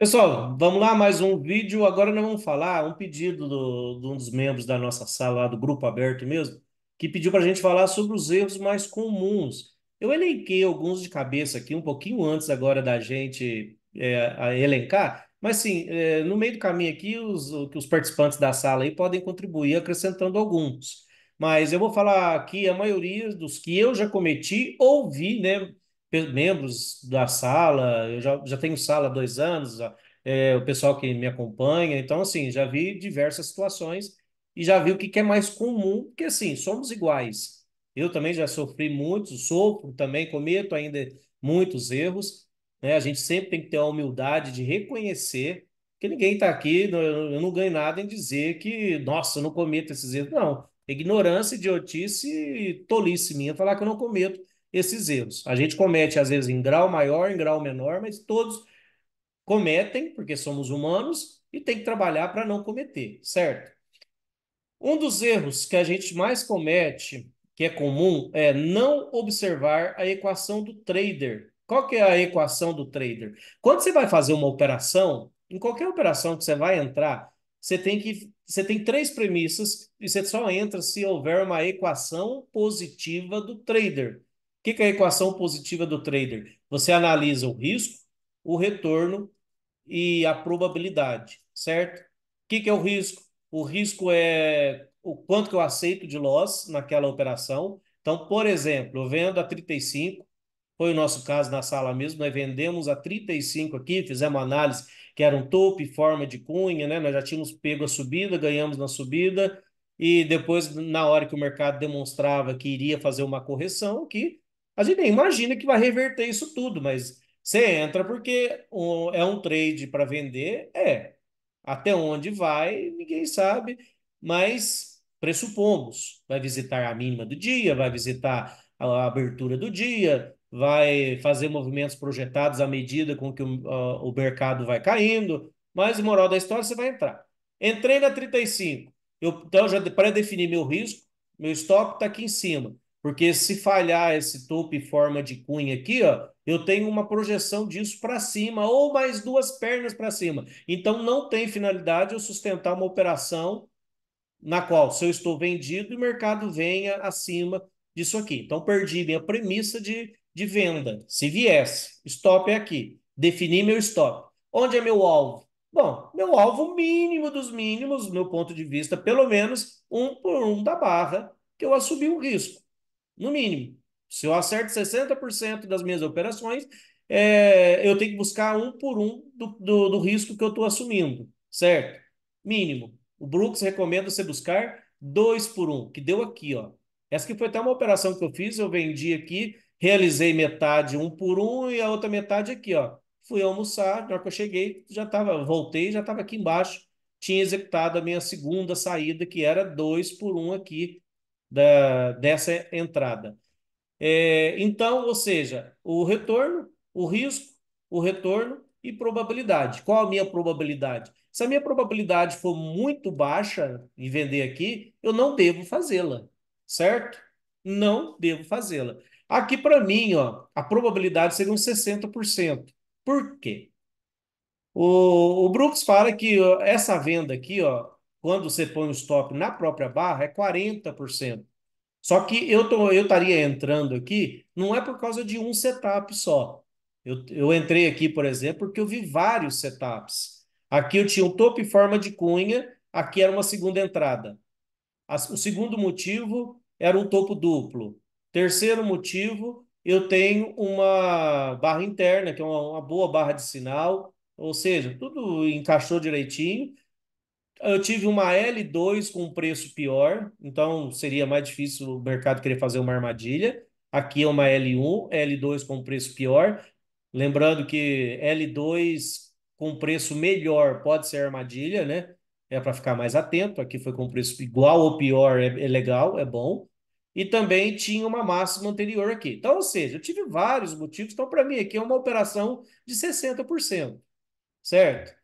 Pessoal, vamos lá, mais um vídeo. Agora nós vamos falar um pedido do, de um dos membros da nossa sala, do grupo aberto mesmo, que pediu para a gente falar sobre os erros mais comuns. Eu elenquei alguns de cabeça aqui, um pouquinho antes agora da gente é, elencar, mas sim, é, no meio do caminho aqui, os, os participantes da sala aí podem contribuir acrescentando alguns. Mas eu vou falar aqui a maioria dos que eu já cometi ou vi, né, membros da sala, eu já, já tenho sala há dois anos, é, o pessoal que me acompanha, então, assim, já vi diversas situações e já vi o que, que é mais comum, porque, assim, somos iguais. Eu também já sofri muito, sofro também, cometo ainda muitos erros, né? A gente sempre tem que ter a humildade de reconhecer que ninguém está aqui, eu não ganho nada em dizer que, nossa, eu não cometo esses erros. Não, ignorância, idiotice e tolice minha falar que eu não cometo, esses erros. A gente comete, às vezes, em grau maior, em grau menor, mas todos cometem, porque somos humanos, e tem que trabalhar para não cometer, certo? Um dos erros que a gente mais comete, que é comum, é não observar a equação do trader. Qual que é a equação do trader? Quando você vai fazer uma operação, em qualquer operação que você vai entrar, você tem que você tem três premissas e você só entra se houver uma equação positiva do trader. O que, é a equação positiva do trader? Você analisa o risco, o retorno e a probabilidade, certo? O que, é o risco? O risco é o quanto que eu aceito de loss naquela operação. Então, por exemplo, eu vendo a 35, foi o nosso caso na sala mesmo, nós vendemos a 35 aqui, fizemos análise que era um topo forma de cunha, né? Nós já tínhamos pego a subida, ganhamos na subida, e depois, na hora que o mercado demonstrava que iria fazer uma correção aqui, a gente nem imagina que vai reverter isso tudo, mas você entra porque é um trade para vender, é. Até onde vai, ninguém sabe, mas pressupomos. Vai visitar a mínima do dia, vai visitar a abertura do dia, vai fazer movimentos projetados à medida com que o, o mercado vai caindo, mas o moral da história você vai entrar. Entrei na 35, eu, então já pré-defini meu risco, meu estoque está aqui em cima. Porque se falhar esse topo e forma de cunha aqui, ó, eu tenho uma projeção disso para cima, ou mais duas pernas para cima. Então, não tem finalidade eu sustentar uma operação na qual, se eu estou vendido, o mercado venha acima disso aqui. Então, perdi minha premissa de, de venda. Se viesse, stop é aqui. Defini meu stop. Onde é meu alvo? Bom, meu alvo mínimo dos mínimos, do meu ponto de vista, pelo menos um por um da barra, que eu assumi o um risco no mínimo. Se eu acerto 60% das minhas operações, é, eu tenho que buscar um por um do, do, do risco que eu estou assumindo, certo? Mínimo. O Brooks recomenda você buscar dois por um, que deu aqui, ó. Essa aqui foi até uma operação que eu fiz, eu vendi aqui, realizei metade um por um e a outra metade aqui, ó. Fui almoçar, na hora que eu cheguei, já estava, voltei, já estava aqui embaixo, tinha executado a minha segunda saída, que era dois por um aqui, da, dessa entrada. É, então, ou seja, o retorno, o risco, o retorno e probabilidade. Qual a minha probabilidade? Se a minha probabilidade for muito baixa em vender aqui, eu não devo fazê-la, certo? Não devo fazê-la. Aqui para mim, ó, a probabilidade seria uns 60%. Por quê? O, o Brooks fala que ó, essa venda aqui, ó, quando você põe o stop na própria barra, é 40%. Só que eu eu estaria entrando aqui, não é por causa de um setup só. Eu, eu entrei aqui, por exemplo, porque eu vi vários setups. Aqui eu tinha um topo em forma de cunha, aqui era uma segunda entrada. O segundo motivo era um topo duplo. Terceiro motivo, eu tenho uma barra interna, que é uma, uma boa barra de sinal, ou seja, tudo encaixou direitinho. Eu tive uma L2 com um preço pior, então seria mais difícil o mercado querer fazer uma armadilha. Aqui é uma L1, L2 com um preço pior. Lembrando que L2 com preço melhor pode ser armadilha, né? É para ficar mais atento. Aqui foi com preço igual ou pior, é, é legal, é bom. E também tinha uma máxima anterior aqui. Então, ou seja, eu tive vários motivos. Então, para mim, aqui é uma operação de 60%, certo?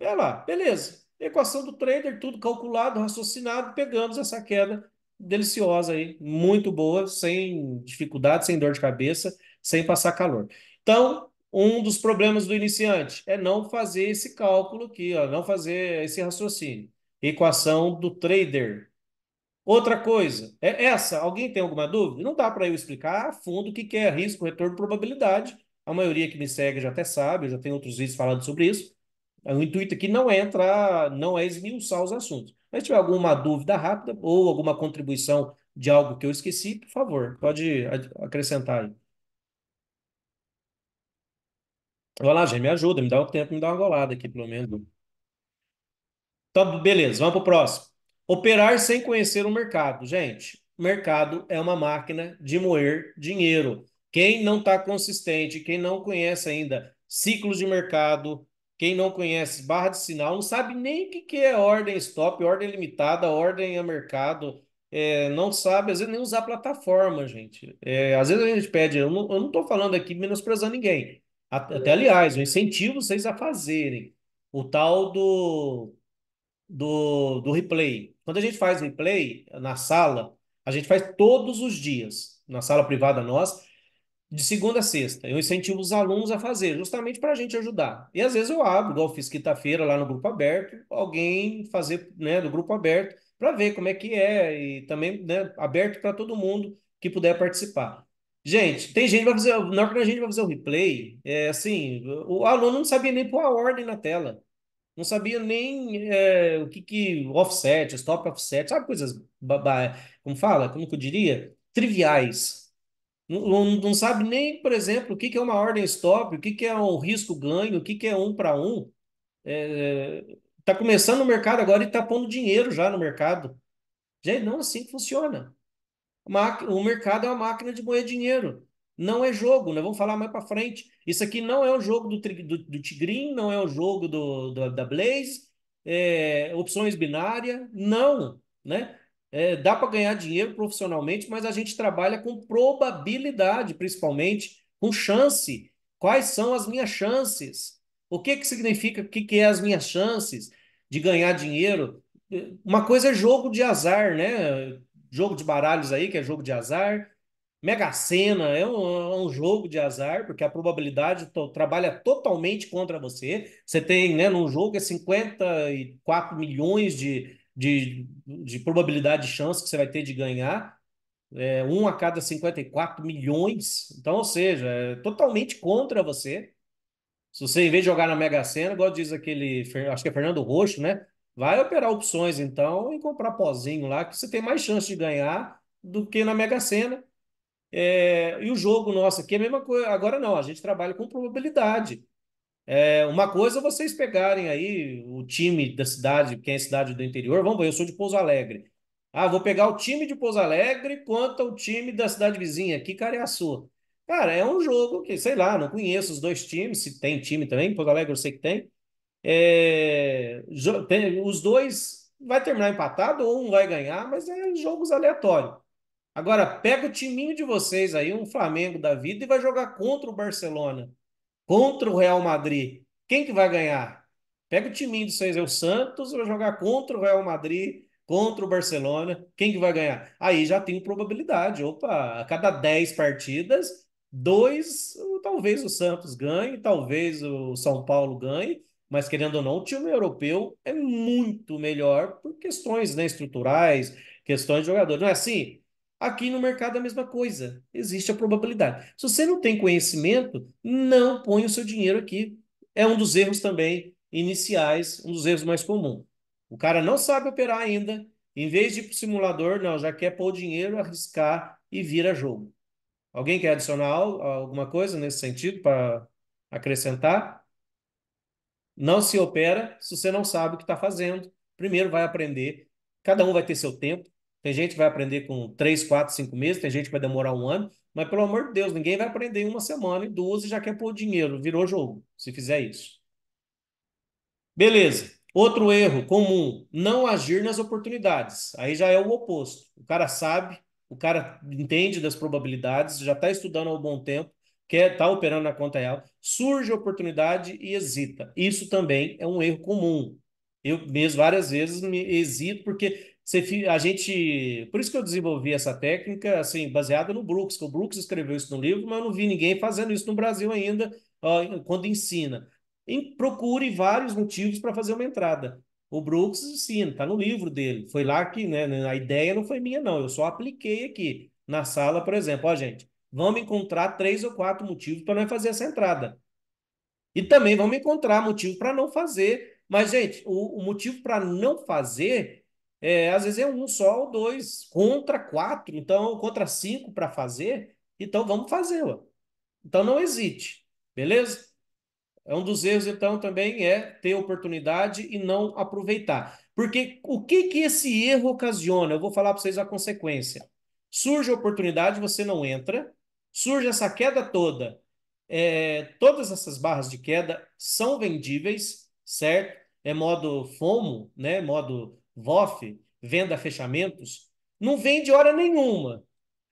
Olha lá, beleza. Equação do trader, tudo calculado, raciocinado, pegamos essa queda deliciosa aí, muito boa, sem dificuldade, sem dor de cabeça, sem passar calor. Então, um dos problemas do iniciante é não fazer esse cálculo aqui, ó, não fazer esse raciocínio. Equação do trader. Outra coisa, é essa, alguém tem alguma dúvida? Não dá para eu explicar a fundo o que, é risco, retorno, probabilidade. A maioria que me segue já até sabe, eu já tenho outros vídeos falando sobre isso. O é intuito aqui não é entrar, não é esmiuçar os assuntos. Mas se tiver alguma dúvida rápida ou alguma contribuição de algo que eu esqueci, por favor, pode acrescentar aí. Olha lá, gente, me ajuda, me dá um tempo, me dá uma golada aqui, pelo menos. Então, beleza, vamos para o próximo. Operar sem conhecer o mercado. Gente, mercado é uma máquina de moer dinheiro. Quem não está consistente, quem não conhece ainda ciclos de mercado, quem não conhece barra de sinal não sabe nem o que, que é ordem stop, ordem limitada, ordem a mercado. É, não sabe, às vezes, nem usar plataforma, gente. É, às vezes a gente pede, eu não estou falando aqui menosprezando ninguém. Até, aliás, eu incentivo vocês a fazerem o tal do, do, do replay. Quando a gente faz replay na sala, a gente faz todos os dias, na sala privada nossa, de segunda a sexta. Eu incentivo os alunos a fazer, justamente para a gente ajudar. E às vezes eu abro, igual fiz quinta-feira lá no grupo aberto, alguém fazer né, do grupo aberto, para ver como é que é, e também né, aberto para todo mundo que puder participar. Gente, tem gente que vai fazer, na hora que a gente vai fazer o replay, é assim, o aluno não sabia nem pôr a ordem na tela. Não sabia nem é, o que, que offset, stop offset, sabe coisas, como fala, como que eu diria? Triviais não, não, sabe nem, por exemplo, o que, que é uma ordem stop, o que, que é um risco ganho, o que, que é um para um. Está é, começando o mercado agora e está pondo dinheiro já no mercado. Gente, não assim que funciona. O mercado é uma máquina de moer dinheiro. Não é jogo, né vamos falar mais para frente. Isso aqui não é o jogo do, do, do Tigrinho, não é o jogo do, do da Blaze, é, opções binárias, não. Né? É, dá para ganhar dinheiro profissionalmente, mas a gente trabalha com probabilidade, principalmente, com chance. Quais são as minhas chances? O que, que significa, o que, que é as minhas chances de ganhar dinheiro? Uma coisa é jogo de azar, né? Jogo de baralhos aí, que é jogo de azar. Mega Sena é um, é um, jogo de azar, porque a probabilidade to trabalha totalmente contra você. Você tem, né, num jogo é 54 milhões de, de, de probabilidade de chance que você vai ter de ganhar, é, um a cada 54 milhões. Então, ou seja, é totalmente contra você. Se você, em vez de jogar na Mega Sena, igual diz aquele, acho que é Fernando Roxo, né? Vai operar opções, então, e comprar pozinho lá, que você tem mais chance de ganhar do que na Mega Sena. É, e o jogo nosso aqui é a mesma coisa. Agora não, a gente trabalha com probabilidade. É, uma coisa é vocês pegarem aí o time da cidade, que é a cidade do interior, vamos ver, eu sou de Pouso Alegre. Ah, vou pegar o time de Pouso Alegre contra o time da cidade vizinha aqui, Cariaçu. É cara, é um jogo que, sei lá, não conheço os dois times, se tem time também, Pouso Alegre eu sei que tem. É, tem os dois vai terminar empatado ou um vai ganhar, mas é jogos aleatórios. Agora, pega o timinho de vocês aí, um Flamengo da vida, e vai jogar contra o Barcelona contra o Real Madrid, quem que vai ganhar? Pega o timinho do Santos, é o Santos, vai jogar contra o Real Madrid, contra o Barcelona, quem que vai ganhar? Aí já tem probabilidade, opa, a cada 10 partidas, dois, talvez o Santos ganhe, talvez o São Paulo ganhe, mas querendo ou não, o time europeu é muito melhor por questões né, estruturais, questões de jogador. Não é assim? Aqui no mercado é a mesma coisa. Existe a probabilidade. Se você não tem conhecimento, não põe o seu dinheiro aqui. É um dos erros também iniciais, um dos erros mais comuns. O cara não sabe operar ainda. Em vez de ir para o simulador, não, já quer pôr o dinheiro, arriscar e vira jogo. Alguém quer adicionar alguma coisa nesse sentido para acrescentar? Não se opera se você não sabe o que está fazendo. Primeiro vai aprender. Cada um vai ter seu tempo tem gente que vai aprender com 3, 4, 5 meses, tem gente que vai demorar um ano, mas pelo amor de Deus, ninguém vai aprender em uma semana, e duas e já quer pôr dinheiro. Virou jogo, se fizer isso. Beleza. Outro erro comum, não agir nas oportunidades. Aí já é o oposto. O cara sabe, o cara entende das probabilidades, já está estudando há um bom tempo, quer está operando na conta real, surge a oportunidade e hesita. Isso também é um erro comum. Eu mesmo várias vezes me hesito porque você, a gente, por isso que eu desenvolvi essa técnica, assim, baseada no Brooks, que o Brooks escreveu isso no livro, mas eu não vi ninguém fazendo isso no Brasil ainda, ó, quando ensina. E procure vários motivos para fazer uma entrada. O Brooks ensina, está no livro dele. Foi lá que, né, né, a ideia não foi minha, não. Eu só apliquei aqui na sala, por exemplo. Ó, gente, vamos encontrar três ou quatro motivos para não fazer essa entrada. E também vamos encontrar motivo para não fazer. Mas, gente, o, o motivo para não fazer é, às vezes é um só ou dois, contra quatro, então, contra cinco para fazer, então vamos fazer. Ó. Então não hesite, beleza? É um dos erros, então, também é ter oportunidade e não aproveitar. Porque o que, que esse erro ocasiona? Eu vou falar para vocês a consequência. Surge a oportunidade, você não entra, surge essa queda toda. É, todas essas barras de queda são vendíveis, certo? É modo FOMO, né? Modo VOF, venda fechamentos, não vende hora nenhuma.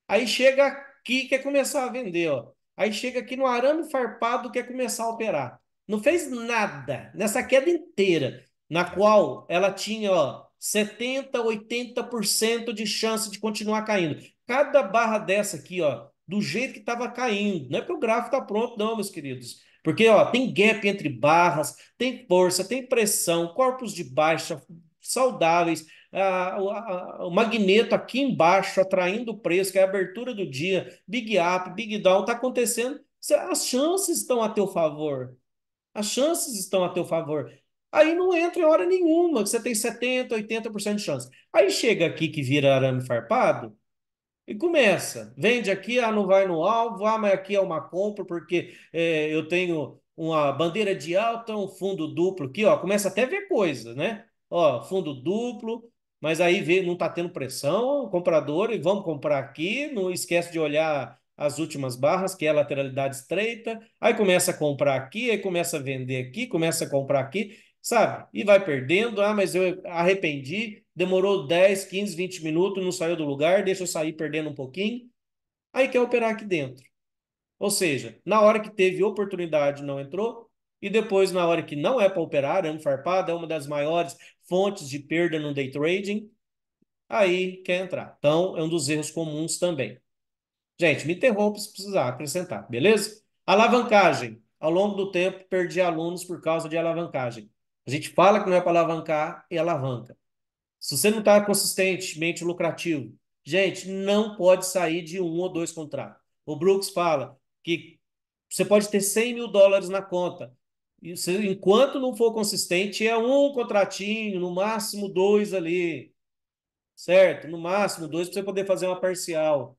Aí chega aqui quer começar a vender, ó. Aí chega aqui no arame farpado quer começar a operar. Não fez nada nessa queda inteira, na qual ela tinha, ó, 70, 80% de chance de continuar caindo. Cada barra dessa aqui, ó, do jeito que estava caindo. Não é porque o gráfico tá pronto, não, meus queridos. Porque ó, tem gap entre barras, tem força, tem pressão, corpos de baixa, saudáveis, o magneto aqui embaixo atraindo o preço, que é a abertura do dia, big up, big down, está acontecendo. As chances estão a teu favor. As chances estão a teu favor. Aí não entra em hora nenhuma, você tem 70%, 80% de chance. Aí chega aqui que vira arame farpado, e começa. Vende aqui, ah, não vai no alvo, ah, mas aqui é uma compra, porque é, eu tenho uma bandeira de alta, um fundo duplo aqui, ó. Começa até a ver coisa, né? ó, fundo duplo, mas aí vê, não está tendo pressão, comprador, e vamos comprar aqui, não esquece de olhar as últimas barras, que é a lateralidade estreita, aí começa a comprar aqui, aí começa a vender aqui, começa a comprar aqui, sabe? E vai perdendo, ah, mas eu arrependi, demorou 10, 15, 20 minutos, não saiu do lugar, deixa eu sair perdendo um pouquinho, aí quer operar aqui dentro. Ou seja, na hora que teve oportunidade não entrou, e depois, na hora que não é para operar, é farpado é uma das maiores fontes de perda no day trading, aí quer entrar. Então, é um dos erros comuns também. Gente, me interrompa se precisar acrescentar, beleza? Alavancagem. Ao longo do tempo, perdi alunos por causa de alavancagem. A gente fala que não é para alavancar e alavanca. Se você não está consistentemente lucrativo, gente, não pode sair de um ou dois contratos. O Brooks fala que você pode ter 100 mil dólares na conta, isso, enquanto não for consistente, é um contratinho, no máximo dois ali. Certo? No máximo dois para você poder fazer uma parcial.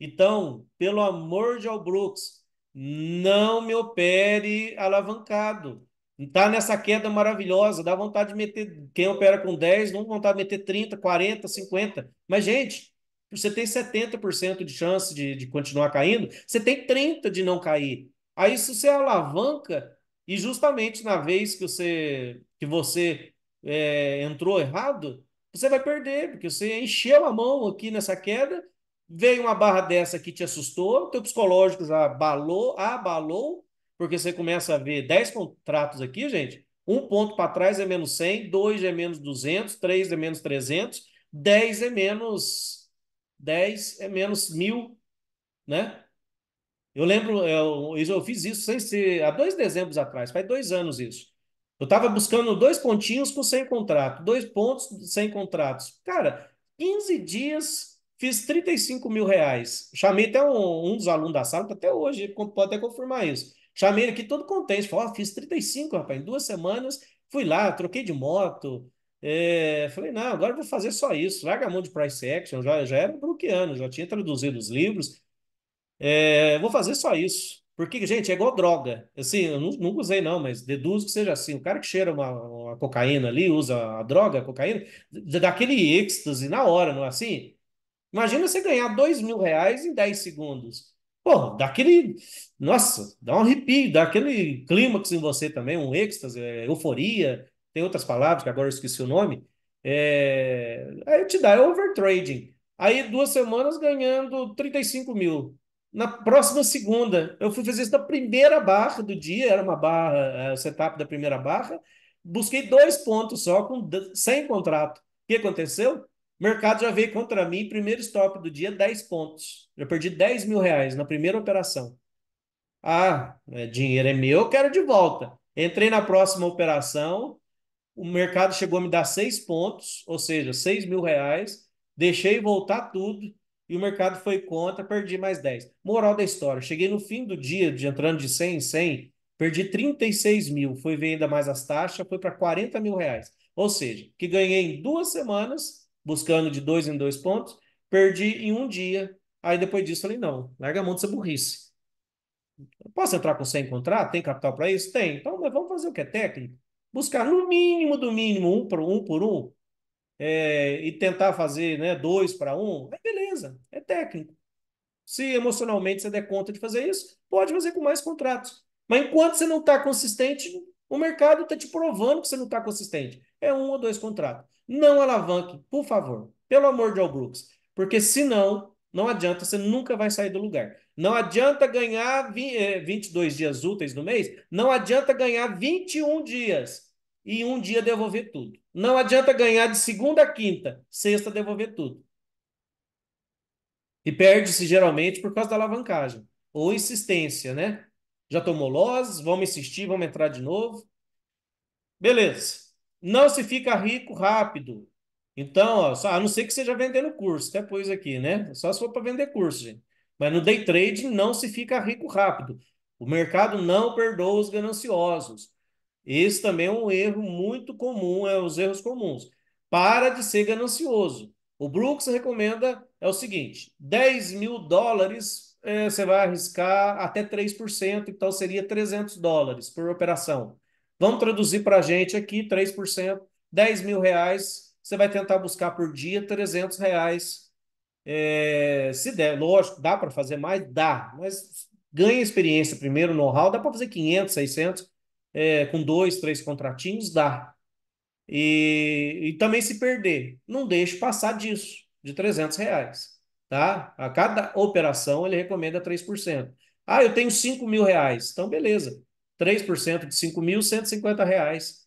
Então, pelo amor de Al Brooks, não me opere alavancado. Está nessa queda maravilhosa, dá vontade de meter. Quem opera com 10, não vontade de meter 30, 40, 50. Mas, gente, você tem 70% de chance de, de continuar caindo, você tem 30% de não cair. Aí, se você alavanca, e justamente na vez que você, que você é, entrou errado, você vai perder, porque você encheu a mão aqui nessa queda, veio uma barra dessa que te assustou, teu psicológico já abalou, abalou, porque você começa a ver 10 contratos aqui, gente, um ponto para trás é menos 100, dois é menos 200, três é menos 300, 10 é menos 10 é menos 1000, né? Eu lembro, eu, é, eu fiz isso sem ser, há dois dezembros atrás, faz dois anos isso. Eu estava buscando dois pontinhos com sem contrato, dois pontos sem contratos. Cara, 15 dias, fiz 35 mil reais. Chamei até um, um dos alunos da sala, tá até hoje, pode até confirmar isso. Chamei ele aqui todo contente, falou, oh, fiz 35, rapaz, em duas semanas. Fui lá, troquei de moto. É, falei, não, agora vou fazer só isso. Larga a mão de price action, já, já era bloqueando, já tinha traduzido os livros, é, vou fazer só isso. Porque, gente, é igual droga. Assim, eu nunca usei, não, mas deduzo que seja assim. O cara que cheira uma, uma cocaína ali, usa a droga, a cocaína, dá aquele êxtase na hora, não é assim? Imagina você ganhar dois mil reais em 10 segundos. Pô, dá aquele. Nossa, dá um arrepio, dá aquele clímax em você também, um êxtase, é, euforia, tem outras palavras que agora eu esqueci o nome. É... Aí te dá é overtrading. Aí duas semanas ganhando 35 mil na próxima segunda. Eu fui fazer isso na primeira barra do dia, era uma barra, é, o setup da primeira barra. Busquei dois pontos só, com, sem contrato. O que aconteceu? O mercado já veio contra mim, primeiro stop do dia, 10 pontos. Eu perdi 10 mil reais na primeira operação. Ah, é, dinheiro é meu, eu quero de volta. Entrei na próxima operação, o mercado chegou a me dar seis pontos, ou seja, seis mil reais. Deixei voltar tudo, e o mercado foi contra, perdi mais 10. Moral da história, cheguei no fim do dia, de entrando de 100 em 100, perdi 36 mil, foi ver ainda mais as taxas, foi para 40 mil reais. Ou seja, que ganhei em duas semanas, buscando de dois em dois pontos, perdi em um dia. Aí depois disso falei, não, larga a mão dessa burrice. posso entrar com 100 contrato? Tem capital para isso? Tem. Então, vamos fazer o que é técnico? Buscar no mínimo do mínimo, um por um, por um é, e tentar fazer né, dois para um, é beleza, é técnico. Se emocionalmente você der conta de fazer isso, pode fazer com mais contratos. Mas enquanto você não está consistente, o mercado está te provando que você não está consistente. É um ou dois contratos. Não alavanque, por favor. Pelo amor de Al Brooks. Porque senão, não adianta, você nunca vai sair do lugar. Não adianta ganhar 22 eh, dias úteis no mês, não adianta ganhar 21 dias e um dia devolver tudo. Não adianta ganhar de segunda a quinta, sexta devolver tudo. E perde-se geralmente por causa da alavancagem ou insistência, né? Já tomou lozes, vamos insistir, vamos entrar de novo. Beleza. Não se fica rico rápido. Então, ó, só, a não ser que seja vendendo curso, até pôs aqui, né? Só se for para vender curso, gente. Mas no day trade não se fica rico rápido. O mercado não perdoa os gananciosos. Esse também é um erro muito comum, é os erros comuns. Para de ser ganancioso. O Brooks recomenda é o seguinte: 10 mil dólares é, você vai arriscar até 3%, então seria 300 dólares por operação. Vamos traduzir para a gente aqui: 3%, 10 mil reais, você vai tentar buscar por dia 300 reais. É, se der, lógico, dá para fazer mais? Dá, mas ganha experiência primeiro, know-how, dá para fazer 500, 600 é, com dois, três contratinhos, dá. E, e também se perder, não deixe passar disso, de 300 reais. Tá? A cada operação ele recomenda 3%. Ah, eu tenho 5 mil reais. Então, beleza. 3% de 5 mil, 150 reais.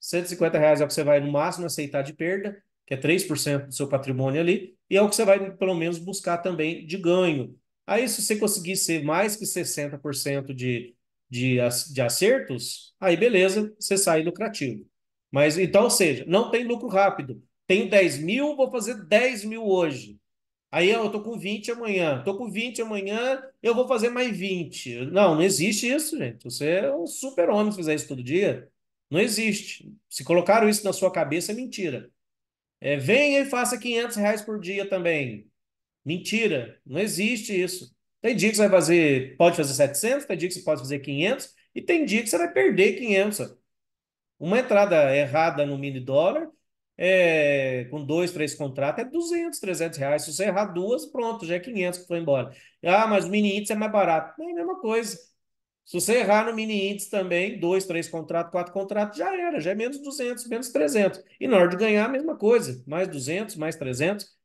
150 reais é o que você vai, no máximo, aceitar de perda, que é 3% do seu patrimônio ali, e é o que você vai, pelo menos, buscar também de ganho. Aí, se você conseguir ser mais que 60% de, de, de acertos, aí beleza, você sai lucrativo. Mas então, ou seja, não tem lucro rápido. Tenho 10 mil, vou fazer 10 mil hoje. Aí eu tô com 20 amanhã, tô com 20 amanhã, eu vou fazer mais 20. Não, não existe isso, gente. Você é um super-homem se fizer isso todo dia. Não existe. Se colocaram isso na sua cabeça, é mentira. É, venha e faça 500 reais por dia também. Mentira, não existe isso. Tem dia que você vai fazer, pode fazer 700, tem dia que você pode fazer 500 e tem dia que você vai perder 500. Uma entrada errada no mini dólar, é, com dois, três contratos, é 200, 300 reais. Se você errar duas, pronto, já é 500 que foi embora. Ah, mas o mini índice é mais barato. É a mesma coisa. Se você errar no mini índice também, dois, três contratos, quatro contratos, já era, já é menos 200, menos 300. E na hora de ganhar, a mesma coisa, mais 200, mais 300.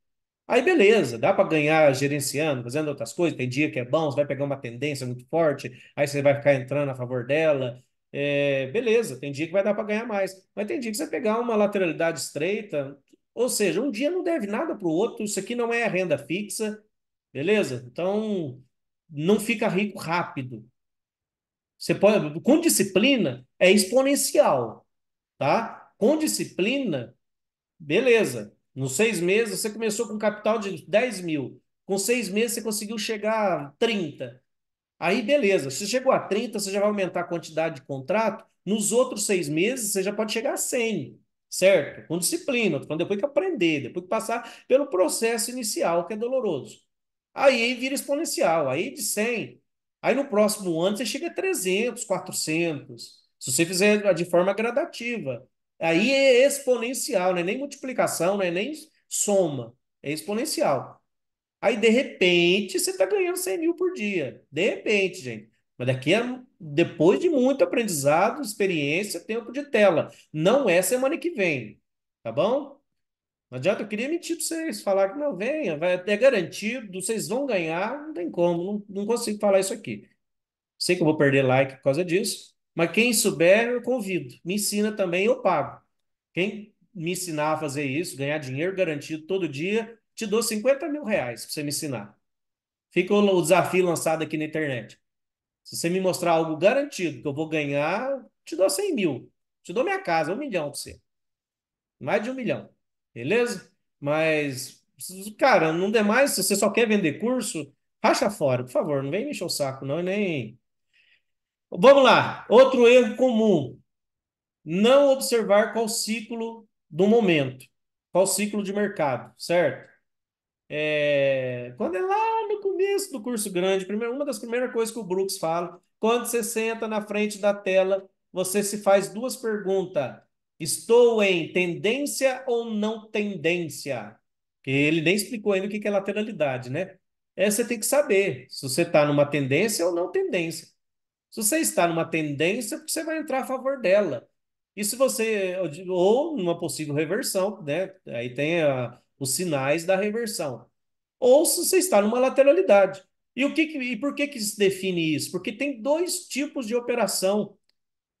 Aí beleza, dá para ganhar gerenciando, fazendo outras coisas. Tem dia que é bom, você vai pegar uma tendência muito forte, aí você vai ficar entrando a favor dela. É, beleza, tem dia que vai dar para ganhar mais, mas tem dia que você pegar uma lateralidade estreita, ou seja, um dia não deve nada para o outro, isso aqui não é a renda fixa, beleza? Então, não fica rico rápido. Você pode, com disciplina, é exponencial, tá? Com disciplina, beleza. Nos seis meses, você começou com capital de 10 mil. Com seis meses, você conseguiu chegar a 30. Aí, beleza. Se chegou a 30, você já vai aumentar a quantidade de contrato. Nos outros seis meses, você já pode chegar a 100, certo? Com disciplina. Estou falando depois que aprender, depois que passar pelo processo inicial, que é doloroso. Aí, aí vira exponencial. Aí, de 100. Aí, no próximo ano, você chega a 300, 400. Se você fizer de forma gradativa. Aí é exponencial, não é nem multiplicação, não é nem soma, é exponencial. Aí, de repente, você está ganhando 100 mil por dia. De repente, gente. Mas daqui a, depois de muito aprendizado, experiência, tempo de tela. Não é semana que vem, tá bom? Não adianta, eu queria mentir para vocês, falar que não venha, vai, é garantido, vocês vão ganhar, não tem como, não, não consigo falar isso aqui. Sei que eu vou perder like por causa disso, mas quem souber, eu convido. Me ensina também, eu pago. Quem me ensinar a fazer isso, ganhar dinheiro garantido todo dia, te dou 50 mil reais para você me ensinar. Fica o desafio lançado aqui na internet. Se você me mostrar algo garantido que eu vou ganhar, te dou 100 mil. Te dou minha casa, um milhão para você. Mais de um milhão. Beleza? Mas, cara, não demais, se você só quer vender curso, racha fora, por favor. Não vem me encher o saco, não, nem Vamos lá, outro erro comum: não observar qual ciclo do momento, qual ciclo de mercado, certo? É, quando é lá no começo do curso grande, uma das primeiras coisas que o Brooks fala, quando você senta na frente da tela, você se faz duas perguntas: estou em tendência ou não tendência? Ele nem explicou ainda o que é lateralidade, né? É, você tem que saber se você está numa tendência ou não tendência. Se você está numa tendência, é você vai entrar a favor dela. E se você. Ou numa possível reversão, né? Aí tem a, os sinais da reversão. Ou se você está numa lateralidade. E, o que, e por que, que se define isso? Porque tem dois tipos de operação.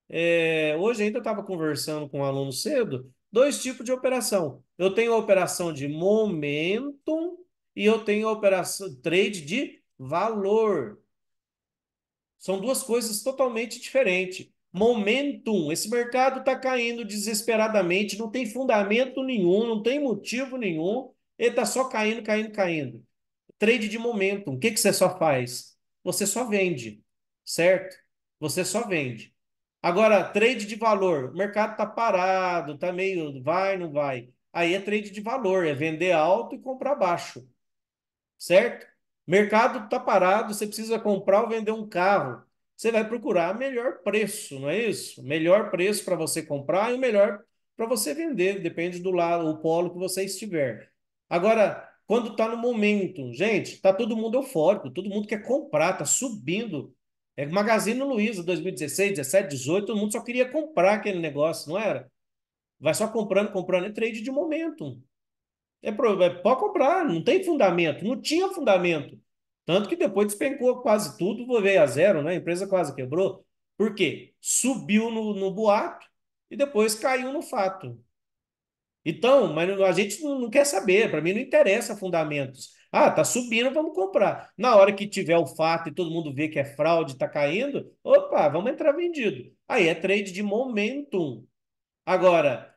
É, hoje ainda estava conversando com um aluno cedo. Dois tipos de operação. Eu tenho a operação de momentum e eu tenho a operação trade de valor. São duas coisas totalmente diferentes. Momentum, esse mercado está caindo desesperadamente, não tem fundamento nenhum, não tem motivo nenhum, ele está só caindo, caindo, caindo. Trade de momentum, o que, que você só faz? Você só vende, certo? Você só vende. Agora, trade de valor, o mercado está parado, está meio vai, não vai. Aí é trade de valor, é vender alto e comprar baixo, certo? Mercado está parado, você precisa comprar ou vender um carro. Você vai procurar melhor preço, não é isso? Melhor preço para você comprar e o melhor para você vender, depende do lado, o polo que você estiver. Agora, quando está no momento, gente, está todo mundo eufórico, todo mundo quer comprar, está subindo. É Magazine Luiza, 2016, 17, 18, todo mundo só queria comprar aquele negócio, não era? Vai só comprando, comprando, é trade de momento. É, pro, é, pode comprar, não tem fundamento, não tinha fundamento. Tanto que depois despencou quase tudo, veio a zero, né? A empresa quase quebrou. Por quê? Subiu no, no boato e depois caiu no fato. Então, mas a gente não, não quer saber, para mim não interessa fundamentos. Ah, tá subindo, vamos comprar. Na hora que tiver o fato e todo mundo vê que é fraude, tá caindo, opa, vamos entrar vendido. Aí é trade de momentum. Agora,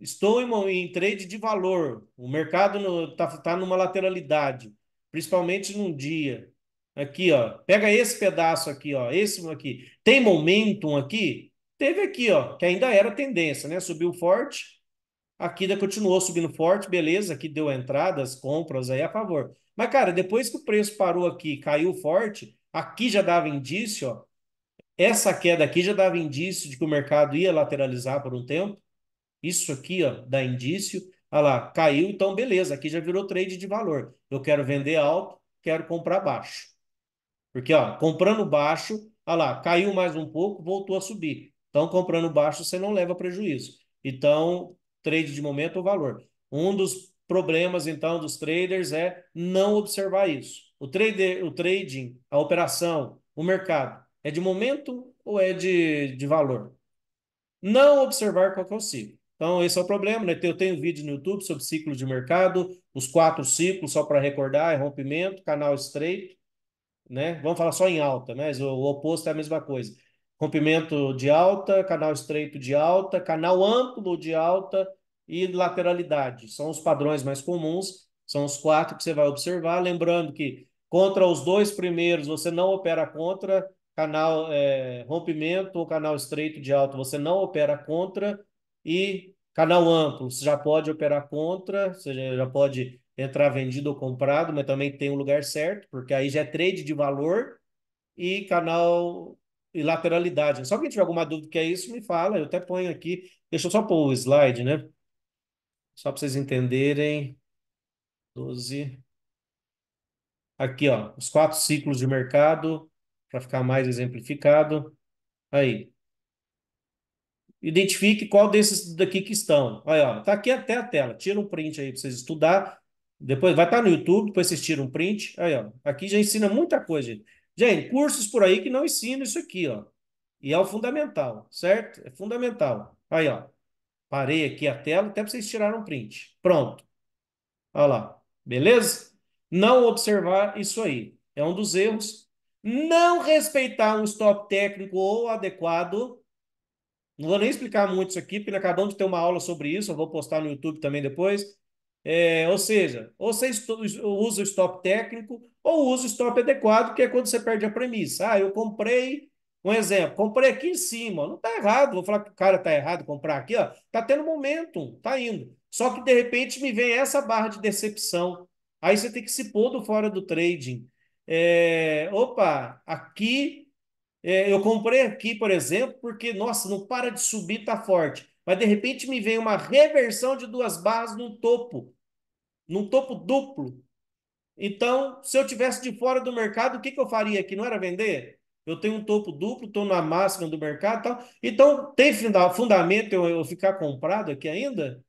Estou em, em trade de valor. O mercado está tá numa lateralidade, principalmente num dia. Aqui, ó. Pega esse pedaço aqui, ó. Esse aqui. Tem momentum aqui? Teve aqui, ó, que ainda era tendência, né? Subiu forte. Aqui ainda continuou subindo forte, beleza. Aqui deu entradas, compras aí a favor. Mas, cara, depois que o preço parou aqui, caiu forte, aqui já dava indício, ó. Essa queda aqui já dava indício de que o mercado ia lateralizar por um tempo. Isso aqui ó, dá indício. Olha lá, caiu, então beleza, aqui já virou trade de valor. Eu quero vender alto, quero comprar baixo. Porque ó, comprando baixo, olha lá, caiu mais um pouco, voltou a subir. Então, comprando baixo, você não leva prejuízo. Então, trade de momento ou valor. Um dos problemas, então, dos traders é não observar isso. O, trader, o trading, a operação, o mercado, é de momento ou é de, de valor? Não observar qual é o ciclo. Então, esse é o problema, né? Eu tenho vídeo no YouTube sobre ciclo de mercado, os quatro ciclos, só para recordar, é rompimento, canal estreito, né? Vamos falar só em alta, né? mas o, oposto é a mesma coisa. Rompimento de alta, canal estreito de alta, canal amplo de alta e lateralidade. São os padrões mais comuns, são os quatro que você vai observar. Lembrando que contra os dois primeiros você não opera contra, canal é, rompimento ou canal estreito de alta você não opera contra, e canal amplo, você já pode operar contra, você já pode entrar vendido ou comprado, mas também tem o um lugar certo, porque aí já é trade de valor e canal e lateralidade. Só quem tiver alguma dúvida que é isso, me fala, eu até ponho aqui. Deixa eu só pôr o slide, né? Só para vocês entenderem. 12. Aqui, ó, os quatro ciclos de mercado, para ficar mais exemplificado. Aí, identifique qual desses daqui que estão. Aí, ó, tá aqui até a tela. Tira um print aí para vocês estudar. Depois vai estar tá no YouTube, depois vocês tiram um print. Aí, ó, aqui já ensina muita coisa, gente. Gente, cursos por aí que não ensinam isso aqui, ó. E é o fundamental, certo? É fundamental. Aí, ó. Parei aqui a tela até para vocês tirarem um print. Pronto. Olha lá. Beleza? Não observar isso aí. É um dos erros. Não respeitar um stop técnico ou adequado não vou nem explicar muito isso aqui, porque acabamos de ter uma aula sobre isso, eu vou postar no YouTube também depois. É, ou seja, ou você usa o stop técnico ou usa o stop adequado, que é quando você perde a premissa. Ah, eu comprei, um exemplo, comprei aqui em cima, não está errado, vou falar que o cara está errado comprar aqui, ó, tá tendo momento, está indo. Só que de repente me vem essa barra de decepção. Aí você tem que se pôr do fora do trading. É, opa, aqui é, eu comprei aqui, por exemplo, porque, nossa, não para de subir, tá forte. Mas de repente me vem uma reversão de duas barras num topo, num topo duplo. Então, se eu tivesse de fora do mercado, o que, que eu faria aqui? Não era vender? Eu tenho um topo duplo, estou na máxima do mercado tal. Então, tem fundamento eu, eu ficar comprado aqui ainda?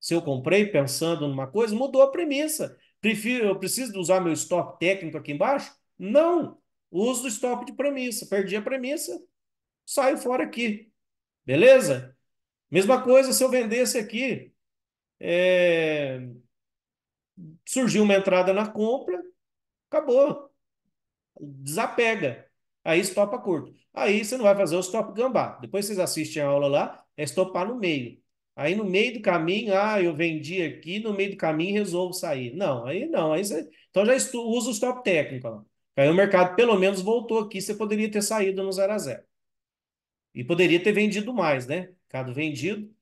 Se eu comprei pensando numa coisa, mudou a premissa. Prefiro, eu preciso usar meu estoque técnico aqui embaixo? Não. Uso do stop de premissa. Perdi a premissa, saio fora aqui. Beleza? Mesma coisa se eu vendesse aqui. É... Surgiu uma entrada na compra, acabou. Desapega. Aí estopa curto. Aí você não vai fazer o stop gambá. Depois vocês assistem a aula lá, é estopar no meio. Aí no meio do caminho, ah, eu vendi aqui, no meio do caminho resolvo sair. Não, aí não. Aí você... Então já estu... usa o stop técnico. Ó. Aí o mercado pelo menos voltou aqui, você poderia ter saído no 0 a 0 E poderia ter vendido mais, né? Mercado vendido.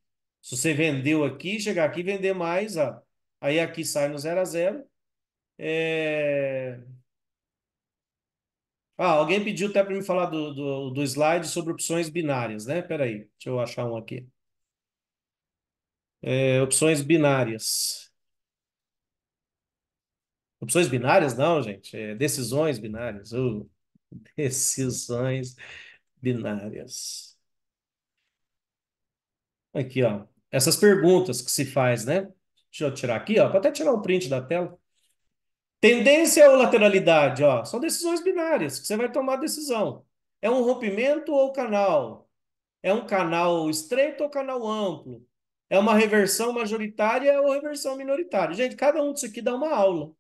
Se você vendeu aqui, chegar aqui e vender mais, ó, aí aqui sai no 0 a 0 é... Ah, alguém pediu até para me falar do, do, do, slide sobre opções binárias, né? Peraí, deixa eu achar um aqui. É, opções binárias. Opções binárias, não, gente. É decisões binárias. Uh, decisões binárias. Aqui, ó. Essas perguntas que se faz, né? Deixa eu tirar aqui, ó. Vou até tirar um print da tela. Tendência ou lateralidade, ó. São decisões binárias que você vai tomar decisão. É um rompimento ou canal? É um canal estreito ou canal amplo? É uma reversão majoritária ou reversão minoritária? Gente, cada um disso aqui dá uma aula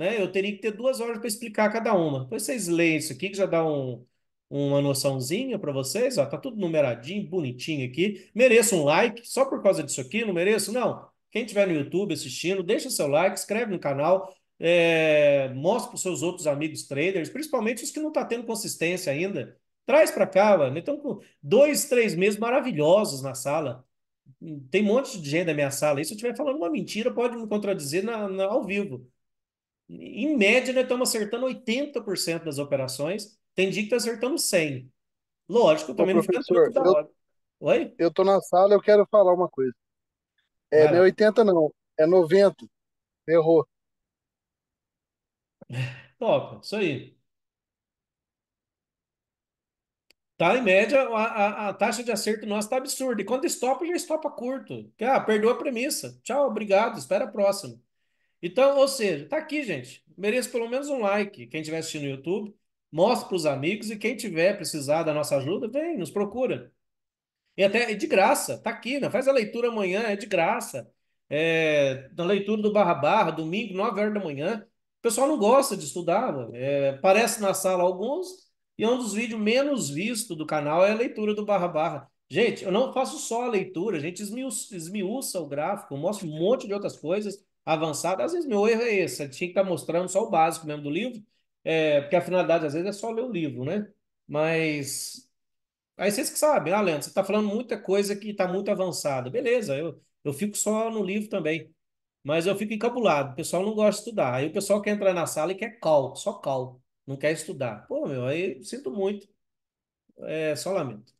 né? Eu teria que ter duas horas para explicar cada uma. Depois vocês leem isso aqui, que já dá um, uma noçãozinha para vocês. Ó, tá tudo numeradinho, bonitinho aqui. Mereço um like só por causa disso aqui? Não mereço? Não. Quem estiver no YouTube assistindo, deixa seu like, inscreve no canal, é, mostra para os seus outros amigos traders, principalmente os que não estão tá tendo consistência ainda. Traz para cá, mano. Então, com dois, três meses maravilhosos na sala. Tem um monte de gente na minha sala. E se eu estiver falando uma mentira, pode me contradizer na, na, ao vivo. Em média, nós estamos acertando 80% das operações. Tem dia que está acertando 100%. Lógico, também Ô, não fica tudo da hora. Oi? Eu estou na sala, eu quero falar uma coisa. É, não é 80 não, é 90. Errou. Top, isso aí. Tá, em média, a, a, a taxa de acerto nossa tá absurda. E quando estopa, já estopa curto. Ah, perdeu a premissa. Tchau, obrigado, espera a próxima. Então, ou seja, está aqui, gente. Mereço pelo menos um like. Quem estiver assistindo no YouTube, mostre para os amigos e quem tiver precisar da nossa ajuda, vem, nos procura. E até é de graça, está aqui, né? Faz a leitura amanhã, é de graça. É, na leitura do Barra Barra, domingo, 9 horas da manhã. O pessoal não gosta de estudar, É, aparece na sala alguns, e é um dos vídeos menos vistos do canal é a leitura do Barra Barra. Gente, eu não faço só a leitura, a gente esmiuça o gráfico, mostra um monte de outras coisas avançado. Às vezes meu erro é esse, eu tinha que estar tá mostrando só o básico mesmo do livro, é, porque a finalidade às vezes é só ler o livro, né? Mas aí vocês que sabem, ah, Leandro, você está falando muita coisa que está muito avançada. Beleza, eu, eu fico só no livro também. Mas eu fico encabulado, o pessoal não gosta de estudar. Aí o pessoal quer entrar na sala e quer call, só call, não quer estudar. Pô, meu, aí sinto muito. É, só lamento.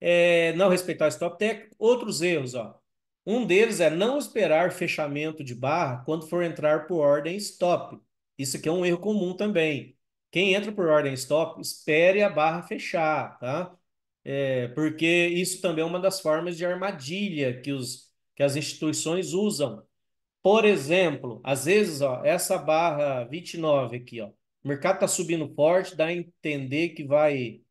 É, não respeitar o stop técnico. Outros erros, ó. Um deles é não esperar fechamento de barra quando for entrar por ordem stop. Isso aqui é um erro comum também. Quem entra por ordem stop, espere a barra fechar, tá? É, porque isso também é uma das formas de armadilha que, os, que as instituições usam. Por exemplo, às vezes, ó, essa barra 29 aqui, ó, o mercado está subindo forte, dá a entender que vai,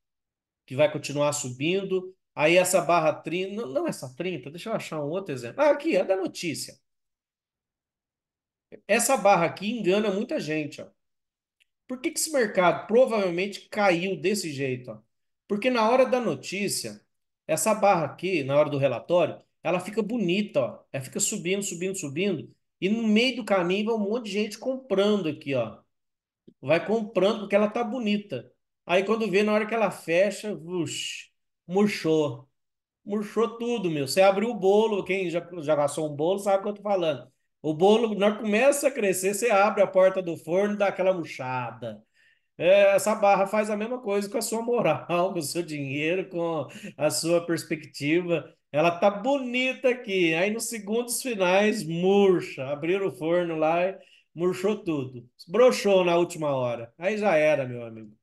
que vai continuar subindo, Aí essa barra 30, não, não essa é 30, deixa eu achar um outro exemplo. Ah, aqui, é da notícia. Essa barra aqui engana muita gente. Ó. Por que, que esse mercado provavelmente caiu desse jeito? Ó? Porque na hora da notícia, essa barra aqui, na hora do relatório, ela fica bonita, ó. ela fica subindo, subindo, subindo. E no meio do caminho vai um monte de gente comprando aqui, ó. Vai comprando porque ela tá bonita. Aí quando vê, na hora que ela fecha, vuxi, murchou. Murchou tudo, meu. Você abriu o bolo, quem já, já assou um bolo sabe o que eu tô falando. O bolo, na começa a crescer, você abre a porta do forno, dá aquela murchada. É, essa barra faz a mesma coisa com a sua moral, com o seu dinheiro, com a sua perspectiva. Ela tá bonita aqui. Aí nos segundos finais, murcha. Abriram o forno lá, murchou tudo. Brochou na última hora. Aí já era, meu amigo.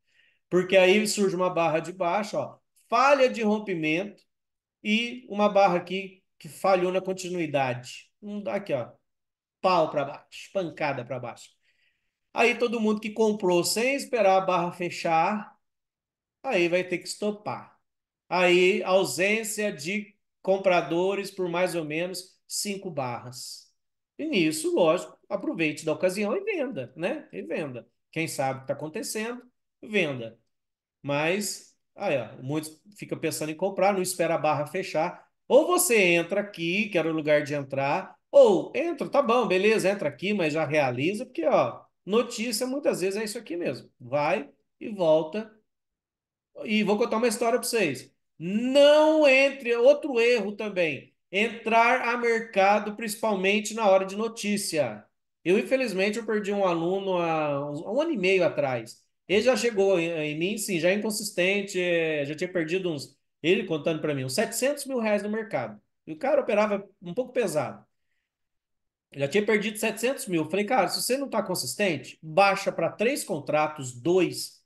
Porque aí surge uma barra de baixo, ó falha de rompimento e uma barra aqui que falhou na continuidade. Um, aqui, ó. Pau para baixo, espancada para baixo. Aí todo mundo que comprou sem esperar a barra fechar, aí vai ter que estopar. Aí ausência de compradores por mais ou menos cinco barras. E nisso, lógico, aproveite da ocasião e venda, né? E venda. Quem sabe o que está acontecendo, venda. Mas Aí, ó, muitos ficam pensando em comprar, não espera a barra fechar. Ou você entra aqui, que era o lugar de entrar, ou entra, tá bom, beleza, entra aqui, mas já realiza, porque ó, notícia muitas vezes é isso aqui mesmo. Vai e volta. E vou contar uma história para vocês. Não entre, outro erro também, entrar a mercado principalmente na hora de notícia. Eu, infelizmente, eu perdi um aluno há um ano e meio atrás. Ele já chegou em, em mim, sim, já é inconsistente, é, já tinha perdido uns, ele contando para mim, uns 700 mil reais no mercado. E o cara operava um pouco pesado. Já tinha perdido 700 mil. Falei, cara, se você não está consistente, baixa para três contratos, dois.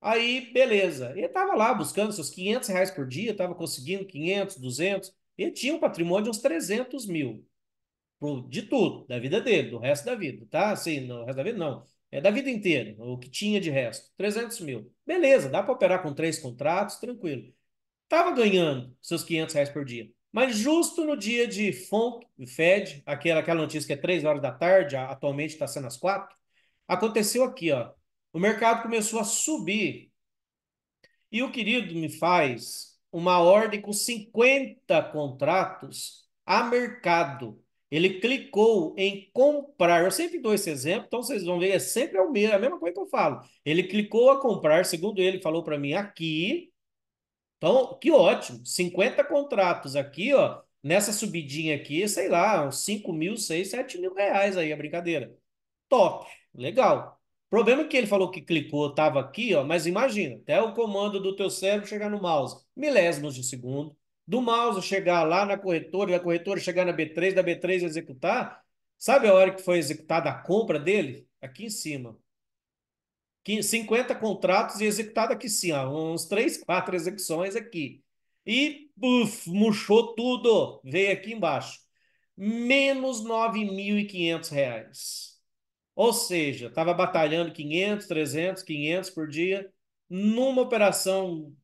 Aí, beleza. Ele estava lá buscando seus 500 reais por dia, estava conseguindo 500, 200. Ele tinha um patrimônio de uns 300 mil. De tudo, da vida dele, do resto da vida, tá? Assim, no resto da vida, não é, da vida inteira, o que tinha de resto, 300 mil. Beleza, dá para operar com três contratos, tranquilo. Estava ganhando seus 500 reais por dia. Mas justo no dia de FONC, FED, aquela, aquela notícia que é 3 horas da tarde, atualmente está sendo às 4, aconteceu aqui, ó. O mercado começou a subir. E o querido me faz uma ordem com 50 contratos a mercado. Ele clicou em comprar. Eu sempre dou esse exemplo, então vocês vão ver, é sempre o mesmo, a mesma coisa que eu falo. Ele clicou a comprar, segundo ele falou para mim aqui. Então, que ótimo, 50 contratos aqui, ó, nessa subidinha aqui, sei lá, uns 5 mil, 6, 7 mil reais aí a brincadeira. Top, legal. problema é que ele falou que clicou, estava aqui, ó, mas imagina, até o comando do teu cérebro chegar no mouse, milésimos de segundo, do mouse chegar lá na corretora, da corretora chegar na B3, da B3 executar. Sabe a hora que foi executada a compra dele? Aqui em cima. 50 contratos e executado aqui sim, ó, uns 3, 4 execuções aqui. E puf, murchou tudo, veio aqui embaixo. Menos R$ 9.500. Ou seja, estava batalhando 500, 300, 500 por dia numa operação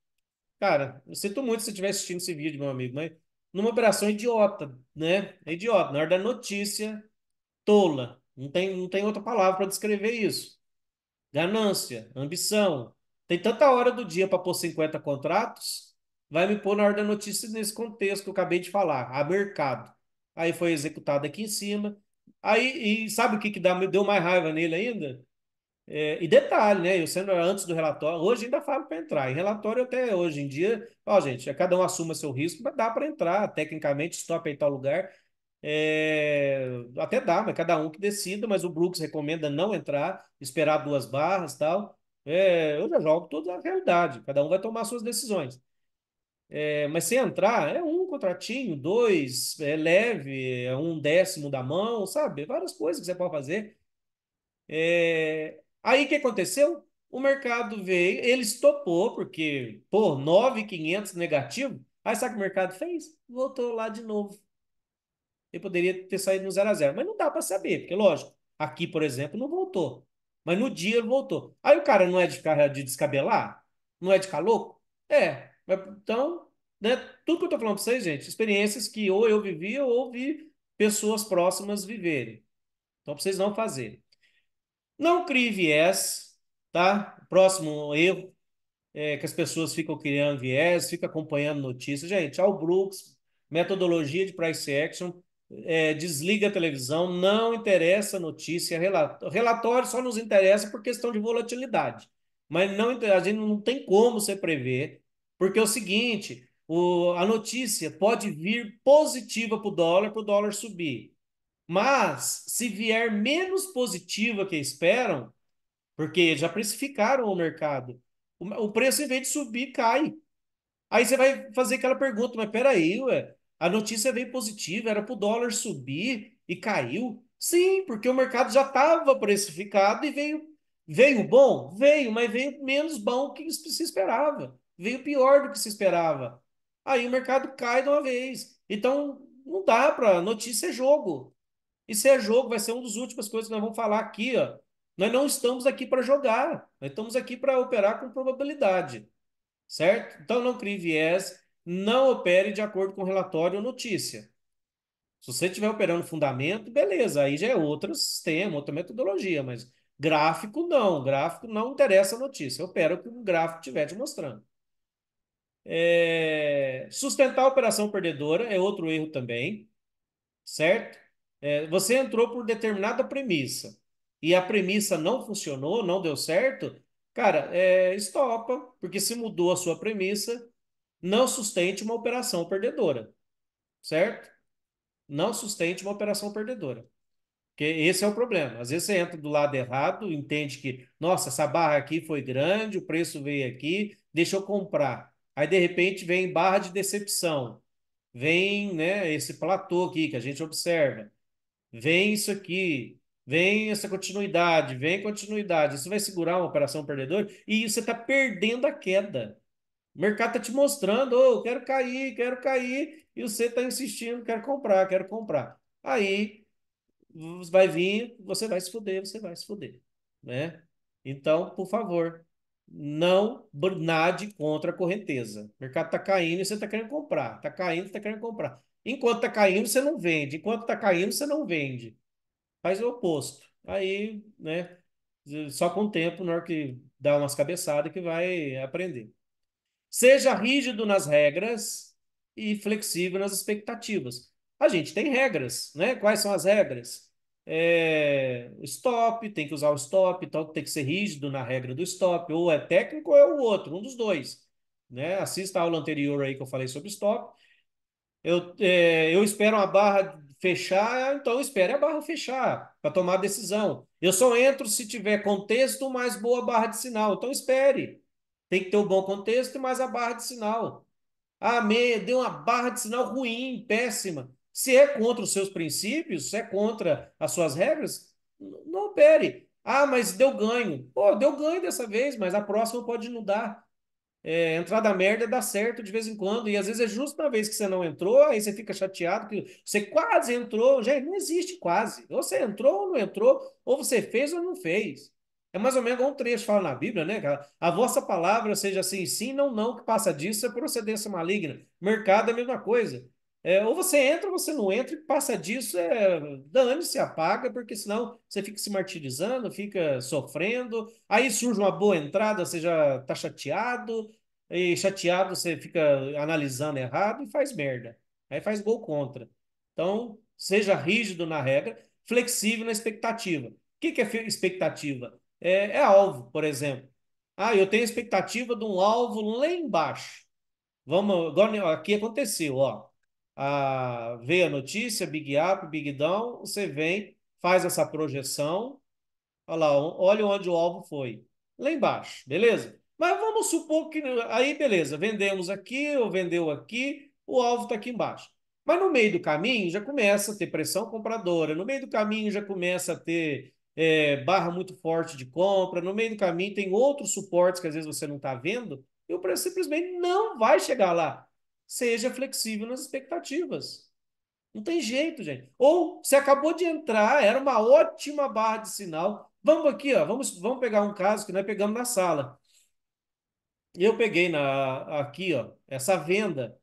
Cara, eu sinto muito se estiver assistindo esse vídeo, meu amigo, mas numa operação idiota, né? É idiota. Na hora da notícia, tola. Não tem, não tem outra palavra para descrever isso. Ganância, ambição. Tem tanta hora do dia para pôr 50 contratos, vai me pôr na hora da notícia nesse contexto que eu acabei de falar, a mercado. Aí foi executado aqui em cima. Aí, e sabe o que, que dá, deu mais raiva nele ainda? É, e detalhe, né? Eu sendo antes do relatório, hoje ainda falo para entrar. Em relatório, até hoje em dia, ó, gente, é cada um assuma seu risco, mas dá para entrar, tecnicamente, stop em tal lugar. É, até dá, mas cada um que decida, mas o Brooks recomenda não entrar, esperar duas barras tal. É, eu já jogo toda a realidade, cada um vai tomar suas decisões. É, mas se entrar, é um contratinho, dois, é leve, é um décimo da mão, sabe? Várias coisas que você pode fazer. É, Aí o que aconteceu? O mercado veio, ele estopou, porque, pô, 9,500 negativo. Aí sabe o que o mercado fez? Voltou lá de novo. Ele poderia ter saído no 0 a 0 mas não dá para saber, porque, lógico, aqui, por exemplo, não voltou. Mas no dia ele voltou. Aí o cara não é de ficar de descabelar? Não é de ficar louco? É. Mas, então, né, tudo que eu tô falando para vocês, gente, experiências que ou eu vivi ou vi pessoas próximas viverem. Então, para vocês não fazerem. Não crie viés, tá? Próximo erro é que as pessoas ficam criando viés, ficam acompanhando notícias. Gente, Al Brooks, metodologia de price action, é, desliga a televisão, não interessa notícia, relatório, relatório só nos interessa por questão de volatilidade. Mas não, a gente não tem como você prever, porque é o seguinte, o, a notícia pode vir positiva para o dólar, para o dólar subir. Mas se vier menos positiva que esperam, porque já precificaram o mercado, o preço, em vez de subir, cai. Aí você vai fazer aquela pergunta, mas peraí, ué, a notícia veio positiva, era para o dólar subir e caiu. Sim, porque o mercado já estava precificado e veio, veio bom? Veio, mas veio menos bom do que se esperava. Veio pior do que se esperava. Aí o mercado cai de uma vez. Então, não dá para. Notícia é jogo. Isso é jogo, vai ser uma das últimas coisas que nós vamos falar aqui. Ó. Nós não estamos aqui para jogar, nós estamos aqui para operar com probabilidade, certo? Então não crie viés, não opere de acordo com relatório ou notícia. Se você estiver operando fundamento, beleza, aí já é outro sistema, outra metodologia, mas gráfico não, gráfico não interessa a notícia, opero o que o gráfico estiver te mostrando. É... Sustentar a operação perdedora é outro erro também, certo? é, você entrou por determinada premissa e a premissa não funcionou, não deu certo, cara, é, estopa, porque se mudou a sua premissa, não sustente uma operação perdedora, certo? Não sustente uma operação perdedora. Porque esse é o problema. Às vezes você entra do lado errado, entende que, nossa, essa barra aqui foi grande, o preço veio aqui, deixa eu comprar. Aí, de repente, vem barra de decepção. Vem né, esse platô aqui que a gente observa vem isso aqui, vem essa continuidade, vem continuidade. Isso vai segurar uma operação perdedora e você está perdendo a queda. O mercado está te mostrando, oh, quero cair, quero cair, e você está insistindo, quero comprar, quero comprar. Aí vai vir, você vai se fuder, você vai se fuder, né? Então, por favor, não nade contra a correnteza. O mercado está caindo e você está querendo comprar, está caindo e está querendo comprar. Enquanto está caindo, você não vende. Enquanto está caindo, você não vende. Faz o oposto. Aí, né? Só com o tempo, na hora que dá umas cabeçadas, que vai aprender. Seja rígido nas regras e flexível nas expectativas. A gente tem regras, né? Quais são as regras? É, stop, tem que usar o stop, então tem que ser rígido na regra do stop, ou é técnico ou é o outro, um dos dois. Né? Assista a aula anterior aí que eu falei sobre stop. Eu, é, eu espero a barra fechar, então espere a barra fechar para tomar a decisão. Eu só entro se tiver contexto mais boa barra de sinal. Então espere. Tem que ter o um bom contexto e mais a barra de sinal. Ah, me, deu uma barra de sinal ruim, péssima. Se é contra os seus princípios, se é contra as suas regras, não opere. Ah, mas deu ganho. Pô, deu ganho dessa vez, mas a próxima pode não dar. É, entrar da merda dá certo de vez em quando, e às vezes é justo na vez que você não entrou, aí você fica chateado que você quase entrou, já é, não existe quase. Ou você entrou ou não entrou, ou você fez ou não fez. É mais ou menos um trecho fala na Bíblia, né, A vossa palavra seja assim, sim, não, não, que passa disso é procedência maligna. Mercado é a mesma coisa. É, ou você entra, ou você não entra, e passa disso, é, dane-se, apaga, porque senão você fica se martirizando, fica sofrendo. Aí surge uma boa entrada, você já está chateado, e chateado você fica analisando errado e faz merda. Aí faz gol contra. Então, seja rígido na regra, flexível na expectativa. O que, que é expectativa? É, é, alvo, por exemplo. Ah, eu tenho expectativa de um alvo lá embaixo. Vamos, agora aqui aconteceu, ó a, vê a notícia, Big Up, Big Down, você vem, faz essa projeção, olha lá, olha onde o alvo foi. Lá embaixo, beleza? Mas vamos supor que. Aí, beleza, vendemos aqui, ou vendeu aqui, o alvo está aqui embaixo. Mas no meio do caminho já começa a ter pressão compradora, no meio do caminho já começa a ter é, barra muito forte de compra, no meio do caminho tem outros suportes que às vezes você não está vendo, e o preço simplesmente não vai chegar lá seja flexível nas expectativas. Não tem jeito, gente. Ou você acabou de entrar, era uma ótima barra de sinal. Vamos aqui, ó, vamos, vamos pegar um caso que nós pegamos na sala. Eu peguei na, aqui, ó, essa venda.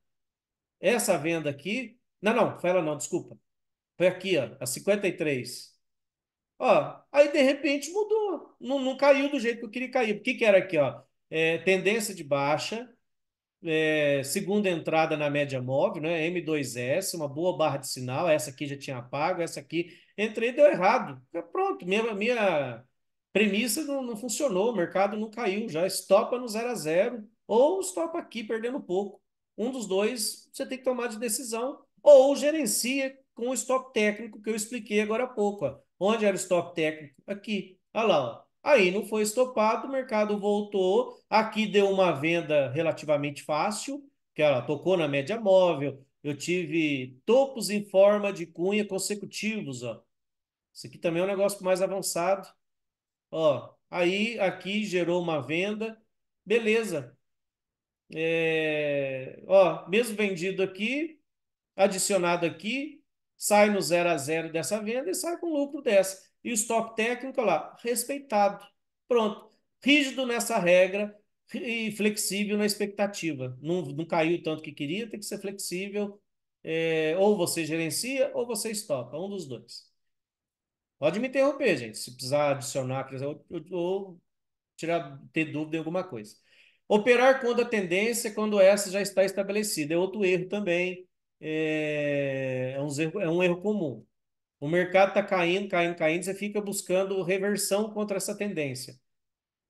Essa venda aqui. Não, não, foi ela não, desculpa. Foi aqui, ó, a 53. Ó, aí de repente mudou. Não, não caiu do jeito que eu queria cair. O que, que era aqui, ó? É, tendência de baixa, é, segunda entrada na média móvel, né? M2S, uma boa barra de sinal. Essa aqui já tinha pago, essa aqui entrei deu errado. Pronto, minha, minha premissa não, não funcionou, o mercado não caiu, já estopa no 0 a 0 ou estopa aqui perdendo pouco. Um dos dois você tem que tomar de decisão ou gerencia com o stop técnico que eu expliquei agora há pouco. Ó. Onde era o stop técnico? Aqui. Olha lá, ó. Aí não foi estopado, o mercado voltou. Aqui deu uma venda relativamente fácil, que ela tocou na média móvel. Eu tive topos em forma de cunha consecutivos, ó. Isso aqui também é um negócio mais avançado. Ó, aí aqui gerou uma venda. Beleza. É, ó, mesmo vendido aqui, adicionado aqui, sai no zero a zero dessa venda e sai com lucro dessa. E o estoque técnico é lá, respeitado. Pronto. Rígido nessa regra e flexível na expectativa. Não, não caiu tanto que queria, tem que ser flexível. É, ou você gerencia ou você estoca, um dos dois. Pode me interromper, gente, se precisar adicionar ou, ou tirar, ter dúvida em alguma coisa. Operar quando a tendência, quando essa já está estabelecida. É outro erro também. É, é, um, erro, é um erro comum. O mercado está caindo, caindo, caindo, você fica buscando reversão contra essa tendência.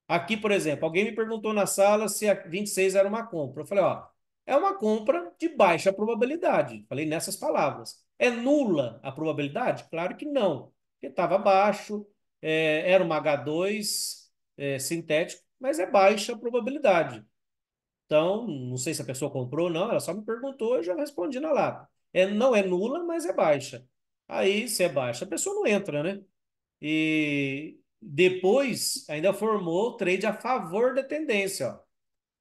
Aqui, por exemplo, alguém me perguntou na sala se a 26 era uma compra. Eu falei, ó, é uma compra de baixa probabilidade. Falei nessas palavras. É nula a probabilidade? Claro que não, porque estava baixo, é, era uma H2 é, sintético, mas é baixa a probabilidade. Então, não sei se a pessoa comprou ou não, ela só me perguntou, eu já respondi na lata. É, não é nula, mas é baixa. Aí você baixa, a pessoa não entra, né? E depois ainda formou trade a favor da tendência, ó.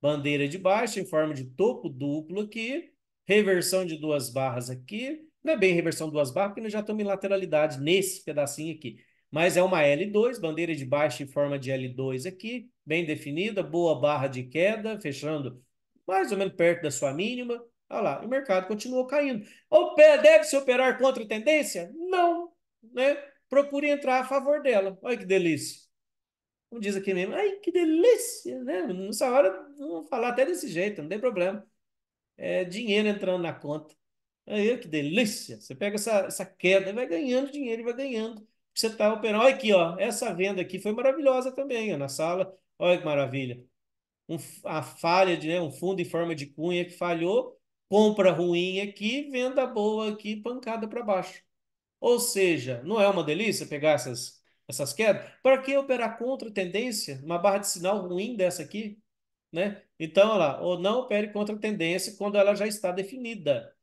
Bandeira de baixa em forma de topo duplo aqui, reversão de duas barras aqui. Não é bem reversão de duas barras, porque nós já estamos em lateralidade nesse pedacinho aqui. Mas é uma L2, bandeira de baixa em forma de L2 aqui, bem definida, boa barra de queda, fechando mais ou menos perto da sua mínima. Olha lá, o mercado continuou caindo. deve-se operar contra a tendência? Não, né? Procure entrar a favor dela. Olha que delícia. Como diz aqui mesmo, ai, que delícia, né? Nessa hora, vamos falar até desse jeito, não tem problema. É dinheiro entrando na conta. Aí, que delícia! Você pega essa, essa queda, vai ganhando dinheiro e vai ganhando. Você está operando. Olha aqui, ó. Essa venda aqui foi maravilhosa também, ó, na sala. Olha que maravilha. Um, a falha de né, um fundo em forma de cunha que falhou compra ruim aqui, venda boa aqui, pancada para baixo. Ou seja, não é uma delícia pegar essas, essas quedas? Para que operar contra a tendência? Uma barra de sinal ruim dessa aqui? Né? Então, olha lá, ou não opere contra a tendência quando ela já está definida.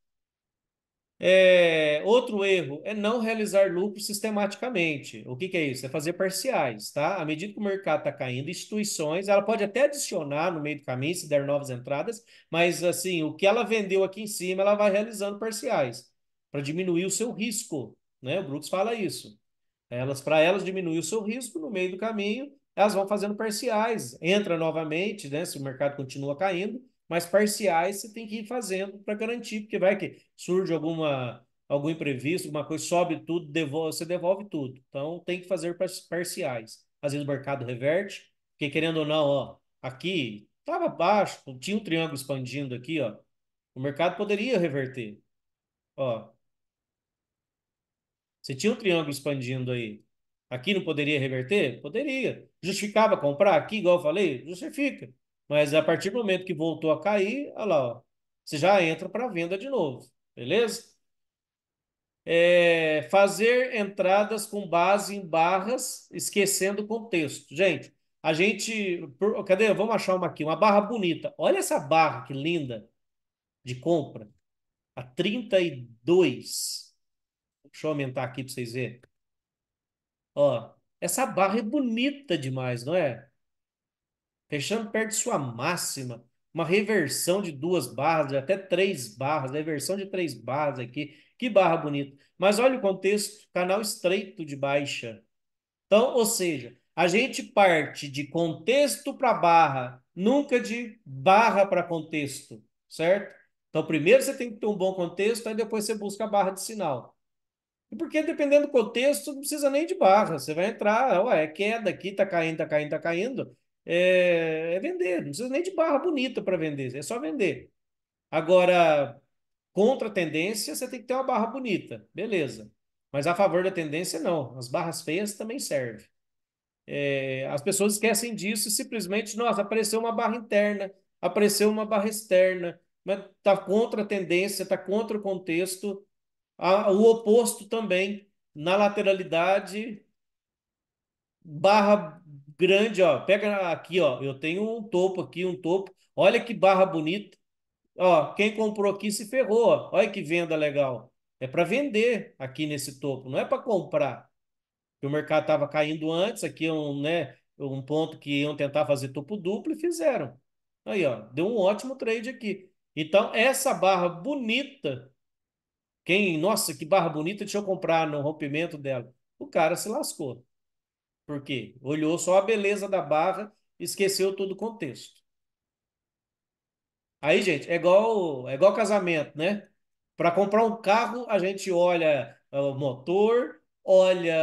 É, outro erro é não realizar lucro sistematicamente. O que, que, é isso? É fazer parciais, tá? À medida que o mercado está caindo, instituições, ela pode até adicionar no meio do caminho, se der novas entradas, mas assim, o que ela vendeu aqui em cima, ela vai realizando parciais, para diminuir o seu risco, né? O Brooks fala isso. Elas, para elas diminuir o seu risco no meio do caminho, elas vão fazendo parciais, entra novamente, né? Se o mercado continua caindo, mas parciais você tem que ir fazendo para garantir, porque vai que surge alguma algum imprevisto, alguma coisa, sobe tudo, devolve, você devolve tudo. Então tem que fazer parciais. Às vezes o mercado reverte, porque querendo ou não, ó, aqui estava baixo, tinha um triângulo expandindo aqui, ó. O mercado poderia reverter. Ó. Você tinha um triângulo expandindo aí. Aqui não poderia reverter? Poderia. Justificava comprar aqui, igual eu falei? Justifica. Mas a partir do momento que voltou a cair, olha lá, ó, você já entra para venda de novo, beleza? É, fazer entradas com base em barras, esquecendo o contexto. Gente, a gente. Por, cadê? Vamos achar uma aqui, uma barra bonita. Olha essa barra que linda de compra. A 32. Deixa eu aumentar aqui para vocês verem. Ó, essa barra é bonita demais, não é? Fechando perto de sua máxima. Uma reversão de duas barras, até três barras, reversão de três barras aqui. Que barra bonita. Mas olha o contexto, canal estreito de baixa. Então, ou seja, a gente parte de contexto para barra, nunca de barra para contexto, certo? Então, primeiro você tem que ter um bom contexto, aí depois você busca a barra de sinal. E porque dependendo do contexto, não precisa nem de barra. Você vai entrar, ué é queda aqui, tá caindo, tá caindo, tá caindo é, é vender. Não precisa nem de barra bonita para vender, é só vender. Agora, contra a tendência, você tem que ter uma barra bonita, beleza. Mas a favor da tendência, não. As barras feias também servem. É, as pessoas esquecem disso e simplesmente, nossa, apareceu uma barra interna, apareceu uma barra externa, mas está contra a tendência, está contra o contexto. A, o oposto também, na lateralidade, barra grande, ó. Pega aqui, ó. Eu tenho um topo aqui, um topo. Olha que barra bonita. Ó, quem comprou aqui se ferrou, ó. Olha que venda legal. É para vender aqui nesse topo, não é para comprar. O mercado estava caindo antes, aqui é um, né, um ponto que iam tentar fazer topo duplo e fizeram. Aí, ó, deu um ótimo trade aqui. Então, essa barra bonita, quem, nossa, que barra bonita, deixa eu comprar no rompimento dela. O cara se lascou. Porque olhou só a beleza da barra, esqueceu todo o contexto. Aí, gente, é igual, é igual casamento, né? Para comprar um carro, a gente olha ah, o motor, olha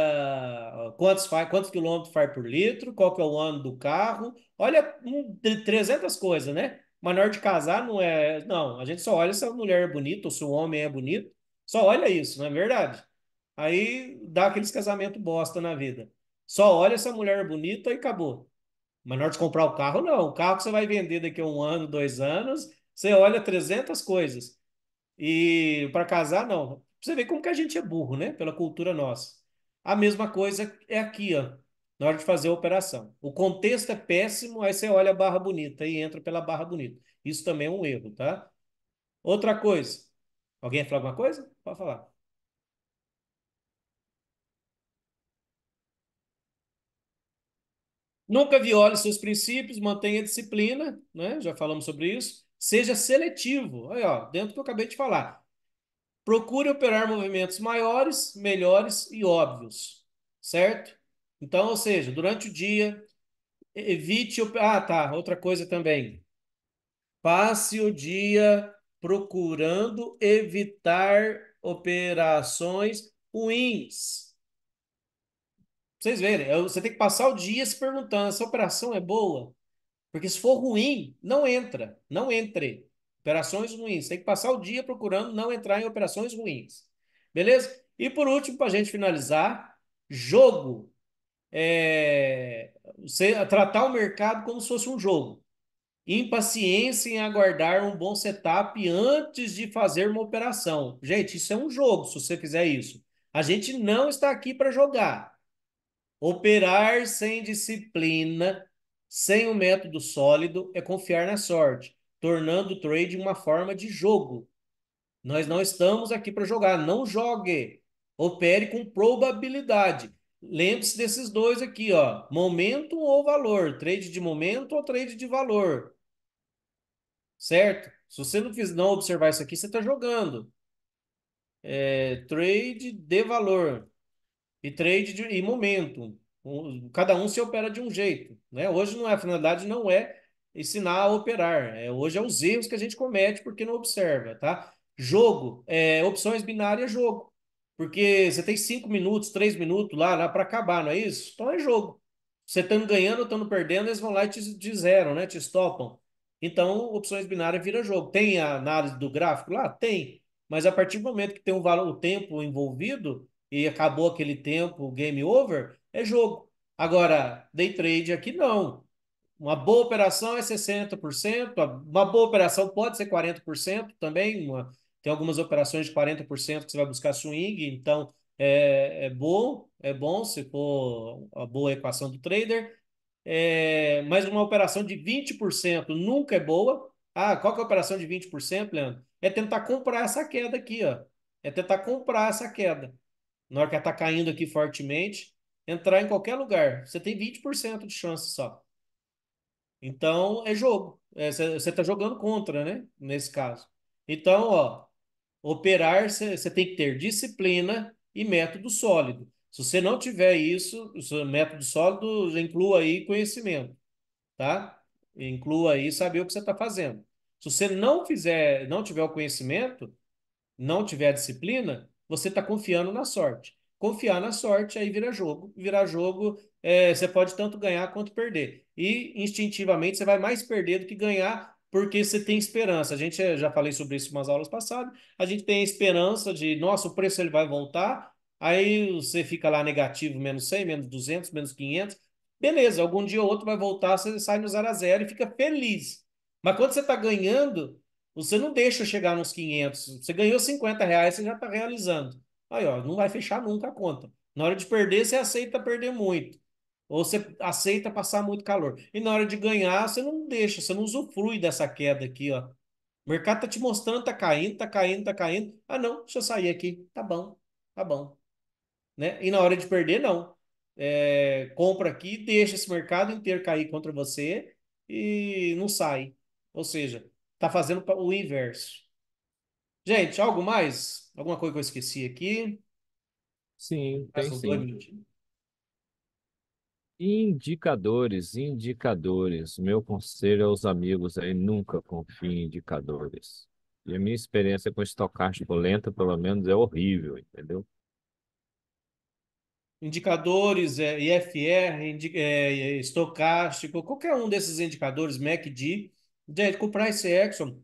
ah, quantos, quantos quilômetros faz por litro, qual que é o ano do carro, olha um, 300 coisas, né? Mas na hora de casar, não é. Não, a gente só olha se a mulher é bonita ou se o homem é bonito, só olha isso, não é verdade? Aí dá aqueles casamentos bosta na vida. Só olha essa mulher bonita e acabou. Mas na hora de comprar o carro, não. O carro que você vai vender daqui a um ano, dois anos, você olha 300 coisas. E para casar, não. Você vê como que a gente é burro, né? Pela cultura nossa. A mesma coisa é aqui, ó, na hora de fazer a operação. O contexto é péssimo, aí você olha a barra bonita e entra pela barra bonita. Isso também é um erro, tá? Outra coisa. Alguém ia falar alguma coisa? Pode falar. Nunca viole seus princípios, mantenha disciplina, né? já falamos sobre isso. Seja seletivo, aí, ó, dentro do que eu acabei de falar. Procure operar movimentos maiores, melhores e óbvios, certo? Então, ou seja, durante o dia, evite. Ah, tá, outra coisa também. Passe o dia procurando evitar operações ruins vocês verem, você tem que passar o dia se perguntando: essa operação é boa? Porque se for ruim, não entra, não entre. Operações ruins. Tem que passar o dia procurando não entrar em operações ruins. Beleza? E por último, para a gente finalizar, jogo. É... Você tratar o mercado como se fosse um jogo. Impaciência em aguardar um bom setup antes de fazer uma operação. Gente, isso é um jogo, se você fizer isso. A gente não está aqui para jogar. Operar sem disciplina, sem um método sólido, é confiar na sorte, tornando o trade uma forma de jogo. Nós não estamos aqui para jogar, não jogue. Opere com probabilidade. Lembre-se desses dois aqui, ó, momento ou valor, trade de momento ou trade de valor. Certo? Se você não, fiz, não observar isso aqui, você está jogando. É, trade de valor e trade de, e momento. Um, cada um se opera de um jeito. Né? Hoje não é, a finalidade não é ensinar a operar. É, hoje é os erros que a gente comete porque não observa. Tá? Jogo, é, opções binárias, é jogo. Porque você tem cinco minutos, três minutos lá, lá para acabar, não é isso? Então é jogo. Você estando ganhando, estando perdendo, eles vão lá e te, te zeram, né? te estopam. Então, opções binárias vira jogo. Tem a análise do gráfico lá? Tem. Mas a partir do momento que tem o valor, o tempo envolvido, e acabou aquele tempo, game over, é jogo. Agora, day trade aqui não. Uma boa operação é 60%, uma boa operação pode ser 40% também. Uma, tem algumas operações de 40% que você vai buscar swing, então é, é bom, é bom se for a boa equação do trader. É, mas uma operação de 20% nunca é boa. Ah, qual que é a operação de 20%, Leandro? É tentar comprar essa queda aqui, ó. É tentar comprar essa queda na hora que está caindo aqui fortemente, entrar em qualquer lugar. Você tem 20% de chance só. Então, é jogo. É, você está jogando contra, né? Nesse caso. Então, ó, operar, você tem que ter disciplina e método sólido. Se você não tiver isso, o seu método sólido inclua aí conhecimento, tá? Inclua aí saber o que você está fazendo. Se você não fizer, não tiver o conhecimento, não tiver a disciplina, você está confiando na sorte. Confiar na sorte aí vira jogo. Virar jogo, é, você pode tanto ganhar quanto perder. E instintivamente você vai mais perder do que ganhar, porque você tem esperança. A gente eh, já falei sobre isso em umas aulas passadas. A gente tem a esperança de, nossa, o preço ele vai voltar. Aí você fica lá negativo, menos 100, menos 200, menos 500. Beleza, algum dia ou outro vai voltar, você sai no zero a zero e fica feliz. Mas quando você está ganhando, você não deixa chegar nos 500. Você ganhou 50 reais, você já está realizando. Aí, ó, não vai fechar nunca a conta. Na hora de perder, você aceita perder muito. Ou você aceita passar muito calor. E na hora de ganhar, você não deixa, você não usufrui dessa queda aqui, ó. O mercado tá te mostrando, tá caindo, tá caindo, tá caindo. Ah, não, deixa eu sair aqui. Tá bom, tá bom. Né? E na hora de perder, não. É, compra aqui, deixa esse mercado inteiro cair contra você e não sai. Ou seja, Está fazendo o inverso. Gente, algo mais? Alguma coisa que eu esqueci aqui? Sim, tem sim. Indicadores, indicadores. Meu conselho aos amigos aí é nunca confie em indicadores. E a minha experiência com estocástico lento, pelo menos, é horrível, entendeu? Indicadores, é, IFR, indi é, estocástico, qualquer um desses indicadores, MACD, Gente, com o price action,